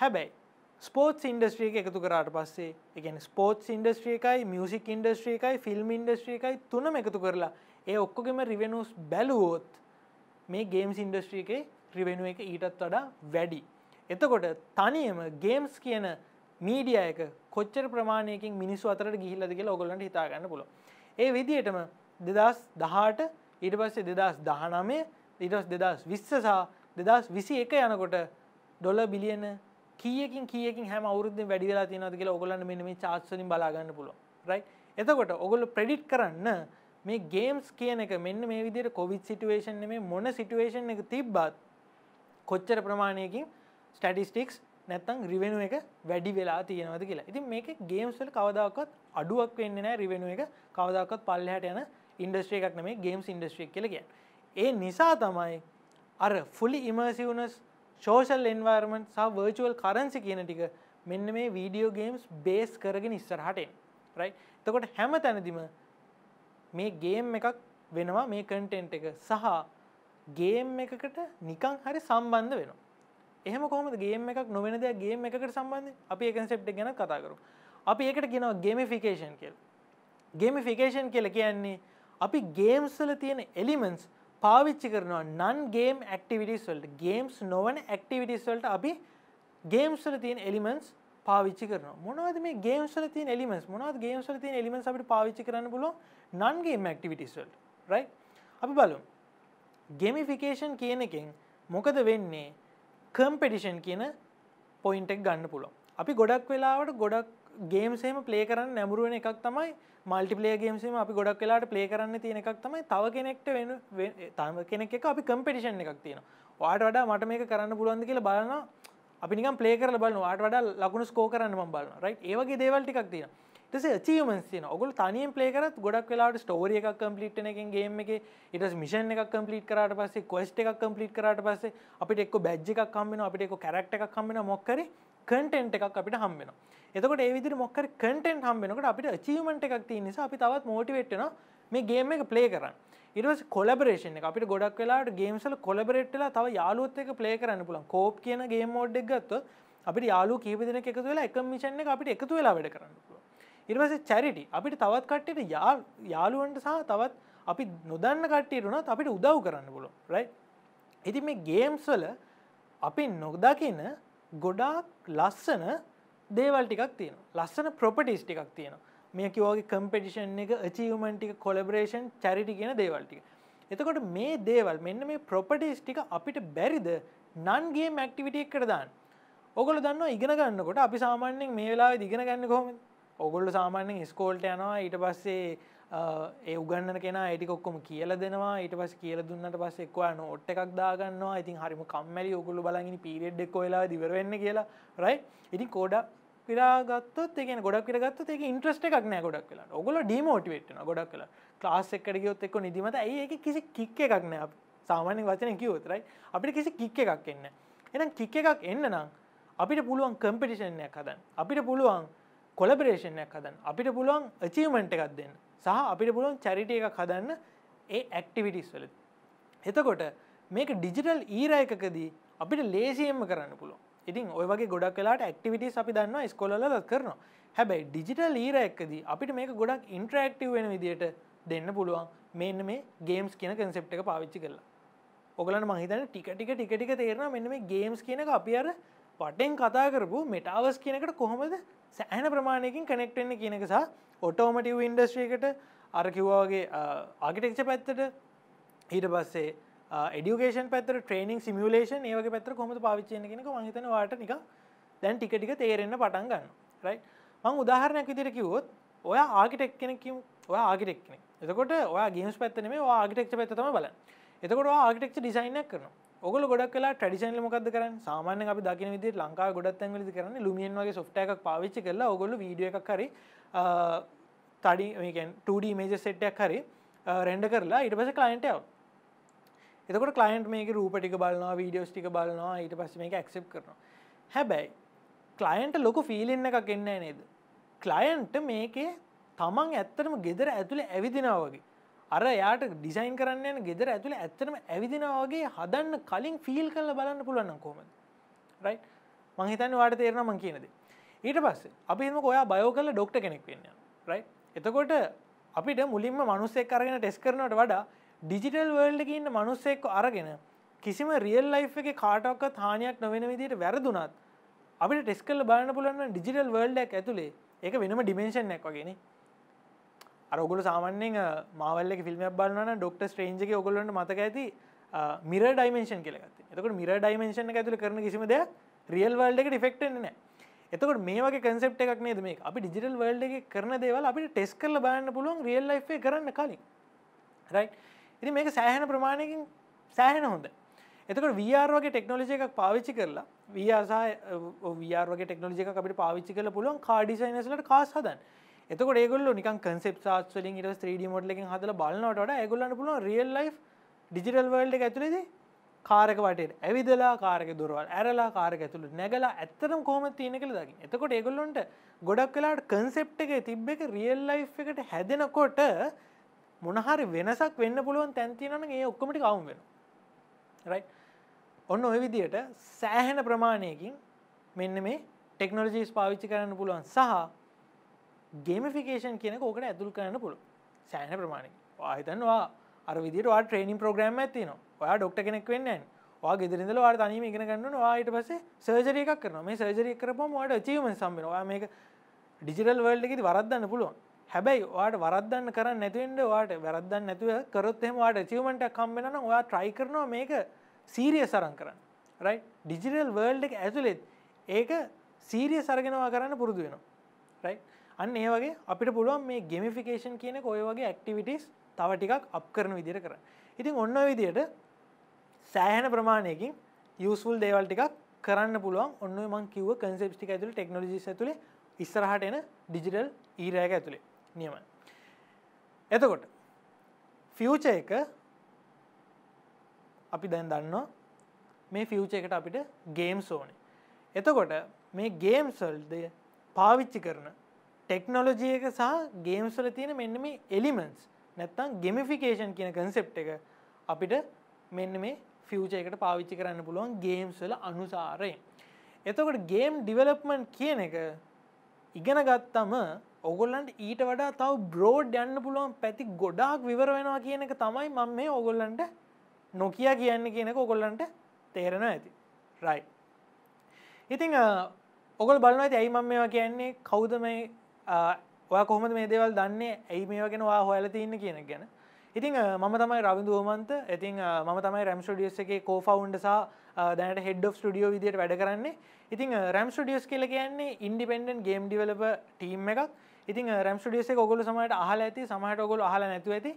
හැබැයි ස්පෝට් ඉන්ඩස්ට්‍රීක එකතු කරාට පස්සේ එකන ස්පෝට් ඉන්ඩස්ට්‍රියකයි මියසික් ඉන්ඩස්ට්‍රියකයි ෆිල්ම් ඉන්ඩස්ට්‍රියකයි තුනම එකතු කරලා ඒ ඔක්කොගෙම රිවෙනුස් බැලුවෝත් මේ ගේම් ඉන්ඩස්ට්‍රියකේ රිවෙනුව එක ඊටත් වඩා වැඩි. එතකොට තනියම ගේම්ස් කියන මීඩිය එක කොච්චර ප්‍රමාණයකින් මිනිස්සු අතරට ගිහිල්ලද කියලා ඔගොලන්ට හිතාගන්න පුළ. ඒ විදියටම දෙදස් දහට ඊට පස්සේ දෙදස් දහනමේ ඊටස් දෙදස් විස්සසා දෙදස් විසි එක යනකොට ඩොල බිලියන කියකින් කියකින් හැම අවුරුද වැඩිලා තිනද කියලා ඔගලන්න මෙනම චාත්සලින් බලාගන්න පුළුව රයි එතකොට ඔගොල ප්‍රඩිට් කරන්න මේ ගේම්ස් කියන එක මෙන්න මේ විදිර කොවිත් සිටුවේෂන් මේ මොන සිටුවේෂන් එක තිබ්බත් කොච්චර ප්‍රමාණයකින් ස්ටටිස්ටික්ස් නැත්තං රිවෙනුව එක වැඩි වෙලා තියෙනවද කියලා ඉතින් මේක ගේම්ස්වල කවදක්වත් අඩුවක් වෙන්න නෑ රිවෙනුව එක කවදක්වත් පල්ලහට යන ඉන්ඩස්ට්‍රේ එකක් නෙමේ ගේම්ස් ඉන්ඩස්ට්‍රී කියල කිය ඒ නිසා තමයි අර ෆුලි ඉමර්සිවනස් ෝෂල් එන්වර්මන් සහ වර්චුවල් කරන්සි කියන ටික මෙන්න මේ වීඩියෝ ගේම්ස් බේස් කරගෙන ඉස්සරහටෙන් රයි තකොට හැම තැනදිම මේ ගේම් එකක් වෙනවා මේ කටෙන්ට් එක සහ ගේම් එකකට නිකං හරි සම්බන්ධ වෙනවා එහම කොහම ගේම එකක් නොවෙන දෙයක් ගේම එකට සම්බන්ධ අපි එකන්සෙප්ට ගැන කතා කරු අපි ඒකට කියනවා ගේමිෆිකේෂන් කියල් ගේමිෆිකේෂන් කියල කියන්නේ අපි ගේම්ස්වල තියෙන එලිමෙන්ස් පාවිච්චි කරනවා නන් ගේම් ඇක්ටිවිටස් වලට ගේම්ස් නොවන ඇක්ටිවිටස් වලට අපි ගේම්ස්වල තියෙන එලිමෙන්ස් පාවිච්චි කරන මොනවද මේ ගේම්ස්වල තියෙන එලිමෙන්ස් මොනවද ගේම්ස්වල තියෙන එලිමෙන්ස් අපිට පාවිච්චි කරන්න පුළුවන් නන් ගේම් ඇක්ටිවිටස් වලට රයිට් අපි බලමු ගේමිෆිකේෂන් කියන එකෙන් මොකද වෙන්නේ කම්පෙටිෂන් කියන පොයින්ට් එක ගන්න පුළුවන් අපි ගොඩක් වෙලාවට ගොඩක් ගේම්ස් එහෙම ප්ලේ කරන්න නැඹුරු වෙන එකක් තමයි මල්ටිපලේ ගේම්සේම අපි ගොඩක් වෙලාට ප්ලේ කරන්න තියෙන එකක් තමයි තව කෙනෙක්ට වෙන තම කෙනෙක් එක අපි කම්පිටිෂන් එකක් තියෙන වාට වඩා මට මේක කරන්න පුළුවන්ද කියලා බලන්න අපි නිකම් ප්ලේ කරල බලන්න වාට වඩා ලකුණු ස්කෝ කරන්න ම බලන්න රයි් ඒවගේ දේවල්ටිකක් තියෙනවා ටස චීවන්සින ඔගුල් තනියෙන් පලේකරත් ගොඩක් වෙලාට ස්ටෝරිය එකක් කම්පලිට් එකින් ගේම එක ඉට මිෂන් එකක් කම්පලිට් කරට පස්සේ කොස්ට එකක් කම්පලිට් කරට පස්සේ අපිට එක්ක බැජ් එකක් කම්මෙන අපිට එක්ක කැරක්ට එකක් කම්මෙන මොක්කර කටෙන්ට් එකක් අපිට හම්බෙන එතකට ඒවිදි මොක්කර කටෙන්ට් හම්බෙනකට අපිට චීවමට එකක් තිය නිසා අපි තවත් මෝටිවේට්න මේ ගේම එක පලේ කරන්න ඉරස් කොලබරේෂන් එක අපිට ගොඩක් වෙලාට ගේම්සල කොලබරෙට්ලා තව යාලුවත් එක පලේ කරන්න පුලන් කෝප් කියන ගේ මෝඩ්ඩක් ගත්ත අපිට යාලු කීපදින එකතු වෙලා එක මිෂන් එක අපිට එකතු වෙලා වැඩ කරන්න පුළුව ඉරිවස චැරිටි අපිට තවත් කට්ටට යාළුවන්ට සහ තවත් අපි නොදන්න කට්ටේරුණත් අපිට උදව් කරන්න පුලො රයි ඉති මේ ගේම්ස්වල අපි නොදකින ගොඩාක් ලස්සන දේවල් ටිකක් තියෙන ලස්සන ප්‍රොපටිස් ටිකක් තියෙන මේ කිවගේ කම්පෙටිෂන් එක චීවමන්ටික කොලබරේෂන් චරිටි කියෙන දේවල්ටික එතකොට මේ දේවල් මෙන්න මේ ප්‍රොපටිස් ටික අපිට බැරිද නන්ගේ මැක්ටිවිටියක් කරදාන්න ඔගොල දන්න ඉගෙන ගන්නකොට අපි සාමාන්‍යෙන් මේ වෙලා ඉගෙන ගන්න කොමද ඔගොල්ල සාමාන්‍යෙන් ස්කෝල්ට යනවා ඊට පස්සේ ඒ උගන්න කෙන ඇටිකොක්කොම කියල දෙනවා ඊට පස් කියල දුන්නට පස් එක්වා නොට් එකක් දාගන්නවා ඉතින් හරිම කම්මැලි ඔකුළු බලගනි පිරෙඩ් එක් වෙලා දිවරවෙන්න කියලා රයි ඉතින් කෝඩක් පිරාගත්තොත් එක ගොඩක් පිරගත්ත එක ඉන්ට්‍රස්ට එකක් නෑ ගොඩක් කියලා ඔගොල ඩිමෝටිවේට්න ගොඩක් කලා ලාස් එකට ගියොත් එක්ක නිදිමත ඒ කිසි කික්ක එකක් නෑ සාමාන්‍ය වචන කිවතරයි අපිට කිසි කික්ක එකක් එන්න එනම් කික්ක එකක් එන්න නම් අපිට පුළුවන් කම්පිටිෂණයක් හදන් අපිට පුළුවන් කොලබරේෂණයක් හදන්න අපිට පුළුවන් චීමෙන්ට් එකක් දෙන්න සහ අපිට පුළුවන් චරිට එකක් හදන්න ඒ ඇක්ටිවිටිස් වල එතකොට මේක ඩිජිටල් ඊරයකදී අපිට ලේසියෙන්ම කරන්න පුළුව ඉතින් ඔය වගේ ගොඩක් වෙලාට ඇක්ටිවිටිස් අපි දන්නවා ස්කොලල කරනවා හැබැයි ඩිජිටල් ඊර එක්කදී අපිට මේක ගොඩක් ඉන්ට්‍රක්ටව වෙන විදියට දෙන්න පුළුවන් මෙන්න මේ ගේම්ස් කියන කන්සෙප් එක පාවිච්චි කරලා ඔගලන්න මහිතන ටික ටික ටික ටික තේරෙන මෙන්න මේ ගේම්ස් කියනක අපි අර පටෙන් කතා කරපු මෙටවස් කියනකට කොහොමද සෑහන ප්‍රමාණයකින් කනෙක්ටෙන්න කියනකසා ඔටෝමටව ඉන්ඩස්ට්‍රීකට අරකිවාගේ ආගිටෙක්ෂ පැත්තට ඊට පස්සේ ඩියුකේෂන් පැත ට්‍රේනිින් සිමියලේෂන් ඒවගේ පැතර කොම පවිච්චයන කෙනක මහිතන වාට නික දැන් ටික ටික තේරෙන්න්න පටන් ගන්න රයි මං උදාහරණයක් විදිර කිවොත් ඔය ආගිටෙක් කෙනෙකින් ඔය ආගිටෙක් කෙනෙක් එතකොට ඔය ගිහස් පැත්තනේ ආගිටෙක්ෂ පැත්තම බල එතකොට ආගිටෙක්ෂ ඩිසයින්න කරනවා ඔගල ගොඩක් කලා ටඩිෂනල මොකද කර සාමාන්‍ය අපි දකින විදි ලංකා ගොඩත් ඇංගලි කරන ලුමියන් වගේ සොෆ්ට එකක් පාවිච්චි කරලා ඔගොල වීඩිය එකක් හරි තඩි ටඩ මේජ සෙට්ටයක් හරි රෙන්ඩ කරලා ඉට පස කලයින්ට යව එතකට කලයින්ට මේක රූපටික බලනවා වීඩියෝස් ටික බලනවා ඊට පස්ස මේක ඇක්සප් කරනවා හැබැයි කලයින්ට ලොකු ෆිල්න්න එකක් එන්න නේද කලයින්ට මේකේ තමන් ඇත්තටම ගෙදර ඇතුළ ඇවිදිනාවගේ අර යාට ඩිසයින් කරන්න යන ගෙදර ඇතුළ ඇත්තනම ඇවිදිනවාගේ හදන්න කලින් ෆිල් කල්ල බලන්න පුළුවන් කෝමද රයි මහිතන් වාට තේරන මං කියනද ඊට පස්සේ අපිම ඔයා බයෝ කල ඩොක්ට කෙනෙක් වෙන්න රයි එතකොට අපිට මුලින්ම මනුස්සෙක් අරගෙන ටෙස් කරනට වඩා ඩිජිටල් වර්ල්ඩ ඉන්න මනුස්සෙක්ක අරගෙන කිසිම රියල් ලයි් එක කාටක්ක තානයක් නොවෙන විදිට වැරදුනත් අපිට ටෙස් කල් බලන්න පුලන්න ඩිජිටල් වර්ල්ඩක් ඇතුළේ ඒ වෙනම ඩිමේශන් එක් වගේෙන අරගොල සාමන්‍යෙන් මාවල්ලක ෆිල්ම්යක් බලන්න ඩොක්ට ට්‍රේන්ජක ඔගොලට මතක ඇති මිර ඩයිමේශන් කෙලගත් එතකට මිර ඩයිමේශන ඇතුළ කරන කිසිම දෙයක් රියල් වල්ඩක ඩිෆෙක්ටනෑ එතකට මේක කන්සප් එකක් නේද මේ අපි ඩිජිටල් වල්ඩ එක කරන දේවල් අපි ටෙස් කරල බන්න පුළුවන් රියල් ලයි් කරන්න කලින් රයි ඉති මේක සෑහන ප්‍රමාණයකින් සෑහෙන හොඳ එතකට වගේ ටෙක්නෝජ එකක් පාවිච්චි කරලා වආසා වගේ ටෙක්නෝජ එක අපිට පාවිච්චි කල පුළුවන් කාඩිසයිනසලට කාස් හදන් එතක ඒගොල්ල නික කන්සෙප් සාස්වලින් ඉට ත්‍රඩ මොඩලකින් හදල බලන්නට ඇගොලන්න පුල රියල් ලයි ඩිජිටල් වල්ඩ ඇතුලෙද කාරක වටේ ඇවිදලා කාරක දුරවල් ඇරලා කාරක ඇතුළු නැගලා ඇත්තරම් කොම තියෙන කළ දකි එතකොට ඒගොල්ලොන්ට ගොඩක් කලාට කන්සෙප් එක තිබ්බ එක රියල් ලයි් එකට හැදෙනකොට මොනහරි වෙනසක් වෙන්න පුළුවන් තැන්තිනන ඒ ඔක්කමටි කවුම් වෙන රයි ඔන්න ඔය විදියට සෑහෙන ප්‍රමාණයකින් මෙන්න මේ ටෙක්නෝජීස් පාවිච්චි කරන්න පුළුවන් සහ ගේමෆිකේෂන් කියනක ඕකට ඇතුල් කරන්න පුළු සෑන ප්‍රමාණක වාහිතන්වා අර විදිට වා ට්‍රේනිින් ප්‍රෝග්‍රම් ඇතිනවා ඔයා ඩොක්ට කෙනෙක් වෙන්න වා ගෙදරදල වාට තනීම ඉගෙන ගන්න වාට පස සර්ජරය එකක් කරන මේ සර්ජරය කරපම වාට චීම සම්බෙනවා මේක ඩිජිටල් වල්ඩ එකෙති වරදන්න පුළුවන් හැබැයි වාට වරදන්න කරන්න නැතිවෙන්ට වාට වැරදන්න නැතුව කරොත්හෙම වාට චීවමට කම්බෙනන ඔයා ට්‍රයි කරනවා මේක සීරිය සරන් කරන්න රයි ඩිජිටල් වර්ල්ඩ් එක ඇතුළෙත් ඒක සීරිය සරගෙනවා කරන්න පුරුදු වෙනවා රයි අන්න ඒ වගේ අපිට පුළුවන් මේ ගෙමිෆිකේෂන් කියන කොය වගේ ඇක්ටිවිටස් තව ටිකක් අප කරන විදිර කර ඉතින් ඔන්න විදියට සෑහැන ප්‍රමාණයකින් යුස්ුල් දේවල් ටිකක් කරන්න පුළුවන් ඔන්න මං කිව කන්සෙප්ටික ඇතුළ ටෙක්නොලජිස් ඇතුළේ ඉස්සරහට එන ඩිජිටල් ඊරෑක ඇතුළේ නියමයි. එතකොට ෆියච එක අපි දැන් දන්නවා මේ ෆියච එකට අපිට ගේම් සෝනේ. එතකොට මේ ගේම්සල්ද පාවිච්චි කරන ටෙක්නොලොජිය එක සහ ගේම්ස්වල තියෙන මෙන්න මේ එලිමන්ස් නැත්තම් ගෙමිෆිකේෂන් කියන කන්සෙප් එක අපිට මෙන්න මේ ෆියච එකට පාවිච්චි කරන්න පුළුවන් ගේම්ස්වල අනුසාරයෙන්. එතකොට ගේම් ඩිවලප්මන්් කියන එක ඉගෙන ගත්තම ඔගොල්ලන්ට ඊට වඩා තව බ්‍රෝඩ් යන්න පුළුවන් පැති ගොඩාක් විවර වෙනවා කියන එක තමයි මං මේ ඔගොල්ලන්ට නොකයා කියන්න කියනක ඔගොල්ලන්ට තේරෙන ඇති රයි. ඉතිං ඔගොල් බලන ඇති ඇයි මම මේවා කියන්නේ කෞද මේ ඔය කොහොමද මේ දේවල් දන්නේ ඇයි මේවගෙන වා හොයල තියන්න කියන ගැන ඉතින් මම තමයි රවිදුවමන්ත ඉතින් මම තමයි රැම් ටඩියස් එක කෝෆවුන්ඩ සහ දැනට හෙඩ් of ටඩියෝ විදියට වැඩ කරන්නේ ඉතින් රැම් ටඩියස් කියල කියන්නේ ඉන්ඩිපෙන්ඩන් ගේම් ඩිවලප ටීම් එකක් ඉතින් රැම් ටඩියසේ ඔගොල සමට අහල ඇති සමහට ඔගොල අහල නැතු ඇති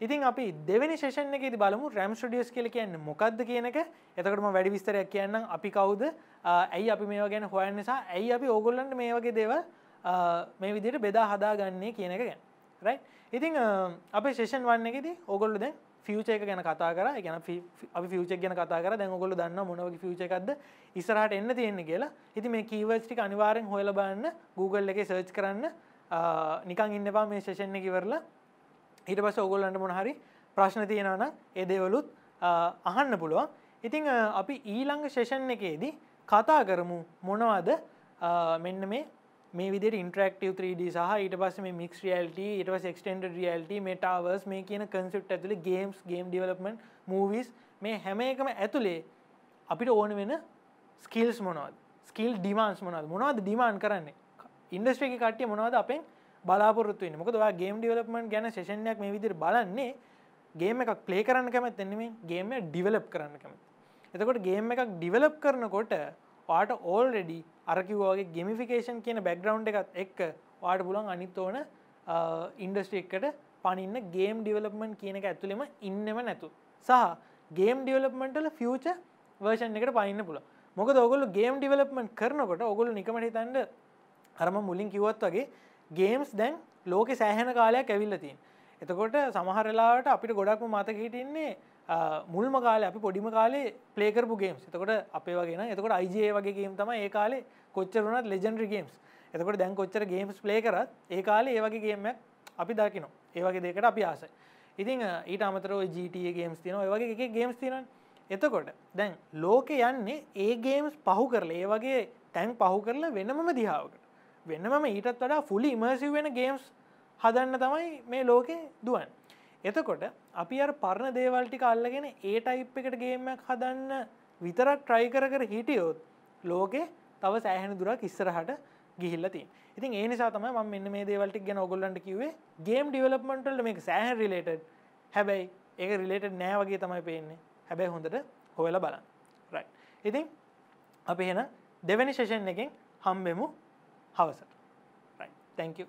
ඉතින් අපි දෙවැනි ශේෂණ එක බලමු රැම් ටඩියස් කියල කියන්න මොකක්ද කියනක එතකටම වැඩි විස්තරයක් කියන්න අපි කවුද ඇයි අපි මේ ගැන හොයන් නිසා ඇයි අපි ඕගොල්ලන්ට මේ වගේ දේවල් මේ විදිට බෙදා හදාගන්නේ කියන එක ගැන රයි ඉතිං අප ශේෂන් වන්න එකෙති ඔගොල්ලු දැ ෆියචේ එක ගැන කතා කර ගැන අපි ෆියච ගැන කතා කර දැන් ඔගොලු දන්න මොනවගේ ෆියචකක්ද ඉසරහට එන්න තියෙන්නේ කියලා ඉති මේ කීවස්ටික අනිවාරෙන් හොල බන්න Google එක සර්ච් කරන්න නිකං ඉන්නවා මේ ශේෂණ කිවරලා හිට පස ඔගොල්ලන්ට මොනහරි ප්‍රශ්න තියෙනන එදේවලුත් අහන්න පුළුවන් ඉතිං අපි ඊළංග ශේෂන් එකේදී කතා කරමු මොනවද මෙන්න මේ මේ විදිට ඉන්ට්‍රක්ටව 3D සහ ඊට පස මේ මික්ස් රියල්ට ඉටවස් එක්ටෙන්ඩ රියල්ට මේ ටවර්ස් මේ කියන කන්සුට් ඇතුළ ගේම්ස් ගේම් ඩිවලපමන් මූවිස් මේ හැම එකම ඇතුළේ අපිට ඕන වෙන ස්කිල්ස් මොනොද ස්කිල් ඩිමන්ස් මොනද මොනවද ඩිමාන් කරන්නේ ඉන්ඩස්ට්‍රක කට්ටිය මොනවද අපෙන් බලාපොරත්තු මොකද ගේම් ඩිවලපමන් ගැන ශෂණයක් මේ විදිර බලන්නේ ගේම එකක් පලේ කරන්න කැමත් එන්නේ ගේම ඩිවලප් කරන්න කැමත් එතකොට ගේම එකක් ඩිවලප් කරනකොට පාට ඕල්රෙඩි අරකිවගේ ගෙමිෆිකේෂන් කියන බැක්ග්‍රවන්් එකත් එක් වාට පුලන් අනිත් ඕන ඉන්ඩස්ට්‍රික්කට පනින්න ගේම් ඩිවලප්මන් කියන එක ඇතුළෙම ඉන්නම නැතු සහ ගේම් ඩිවලප්මටල ෆියච වර්ෂන් එකට පයින්න පුල මොක ඔගොල ගේම් ඩිවලප්මන් කරනකොට ඔගොල නිකමට තන්ඩ හරම මුලින් කිවත් වගේ ගේම්ස් දැන් ලෝකෙ සෑහන කාලයක් ඇවිල්ලතින් එතකොට සමහරලාට අපිට ගොඩක්ම මතක හිටින්නේ මුල්ම කාල අපි පොඩිම කාලේ පලේකරපු ගේම්ස් එතකොට අපේ වගෙන එතකොට අයිජයේ වගේ ගේම් තම ඒ කාලේ කොච්චරුනත් ලෙජන්ඩ්‍රි ගේම්ස් එතකොට දැන් කොච්චර ගේම්ස් ප්ලේ කරත් ඒ කාලේ ඒ වගේ ගේමක් අපි දකිනවා ඒ වගේ දෙකට අපි ආසයි ඉතින් ඊට අමතරව ජීටයේ ගේම්ස් තියන ඒ වගේ එක ගේම්ස් තියන එතකොට දැන් ලෝකෙ යන්නේ ඒ ගේම්ස් පහු කරල ඒ වගේ තැන් පහු කරලා වෙනමම දිහාාවකට වෙන්නම ඊටත් වඩා ෆුලි ඉමර්සිව වෙන ගේම්ස් හදන්න තමයි මේ ලෝකෙ දුවන් එතකොට අපි අර පරණ දේවල්ටික අල්ලගෙන ඒ ටයිප් එකට ගේමක් හදන්න විතරක් ට්‍රයි කර කර හිටියොත් ලෝකෙ තව සෑහෙන දුරක් ඉස්සරහට ගිහිල්ලති ඉතින් ඒනිසා තම ම මෙන්න මේ දේවල්ට ගැන ඔගොල්ලන්ට කිවේ ගේම් ඩිවලපමටල් මේ සෑහන් රිලේට හැබැයි ඒක රිලේට නෑවගේ තමයි පේන්නේ හැබැයි හොඳට හොවෙල බලන්න රයි ඉතින් අපි හෙන දෙවැනි ශෂන් එකෙන් හම්බෙමු හවසට තැංකු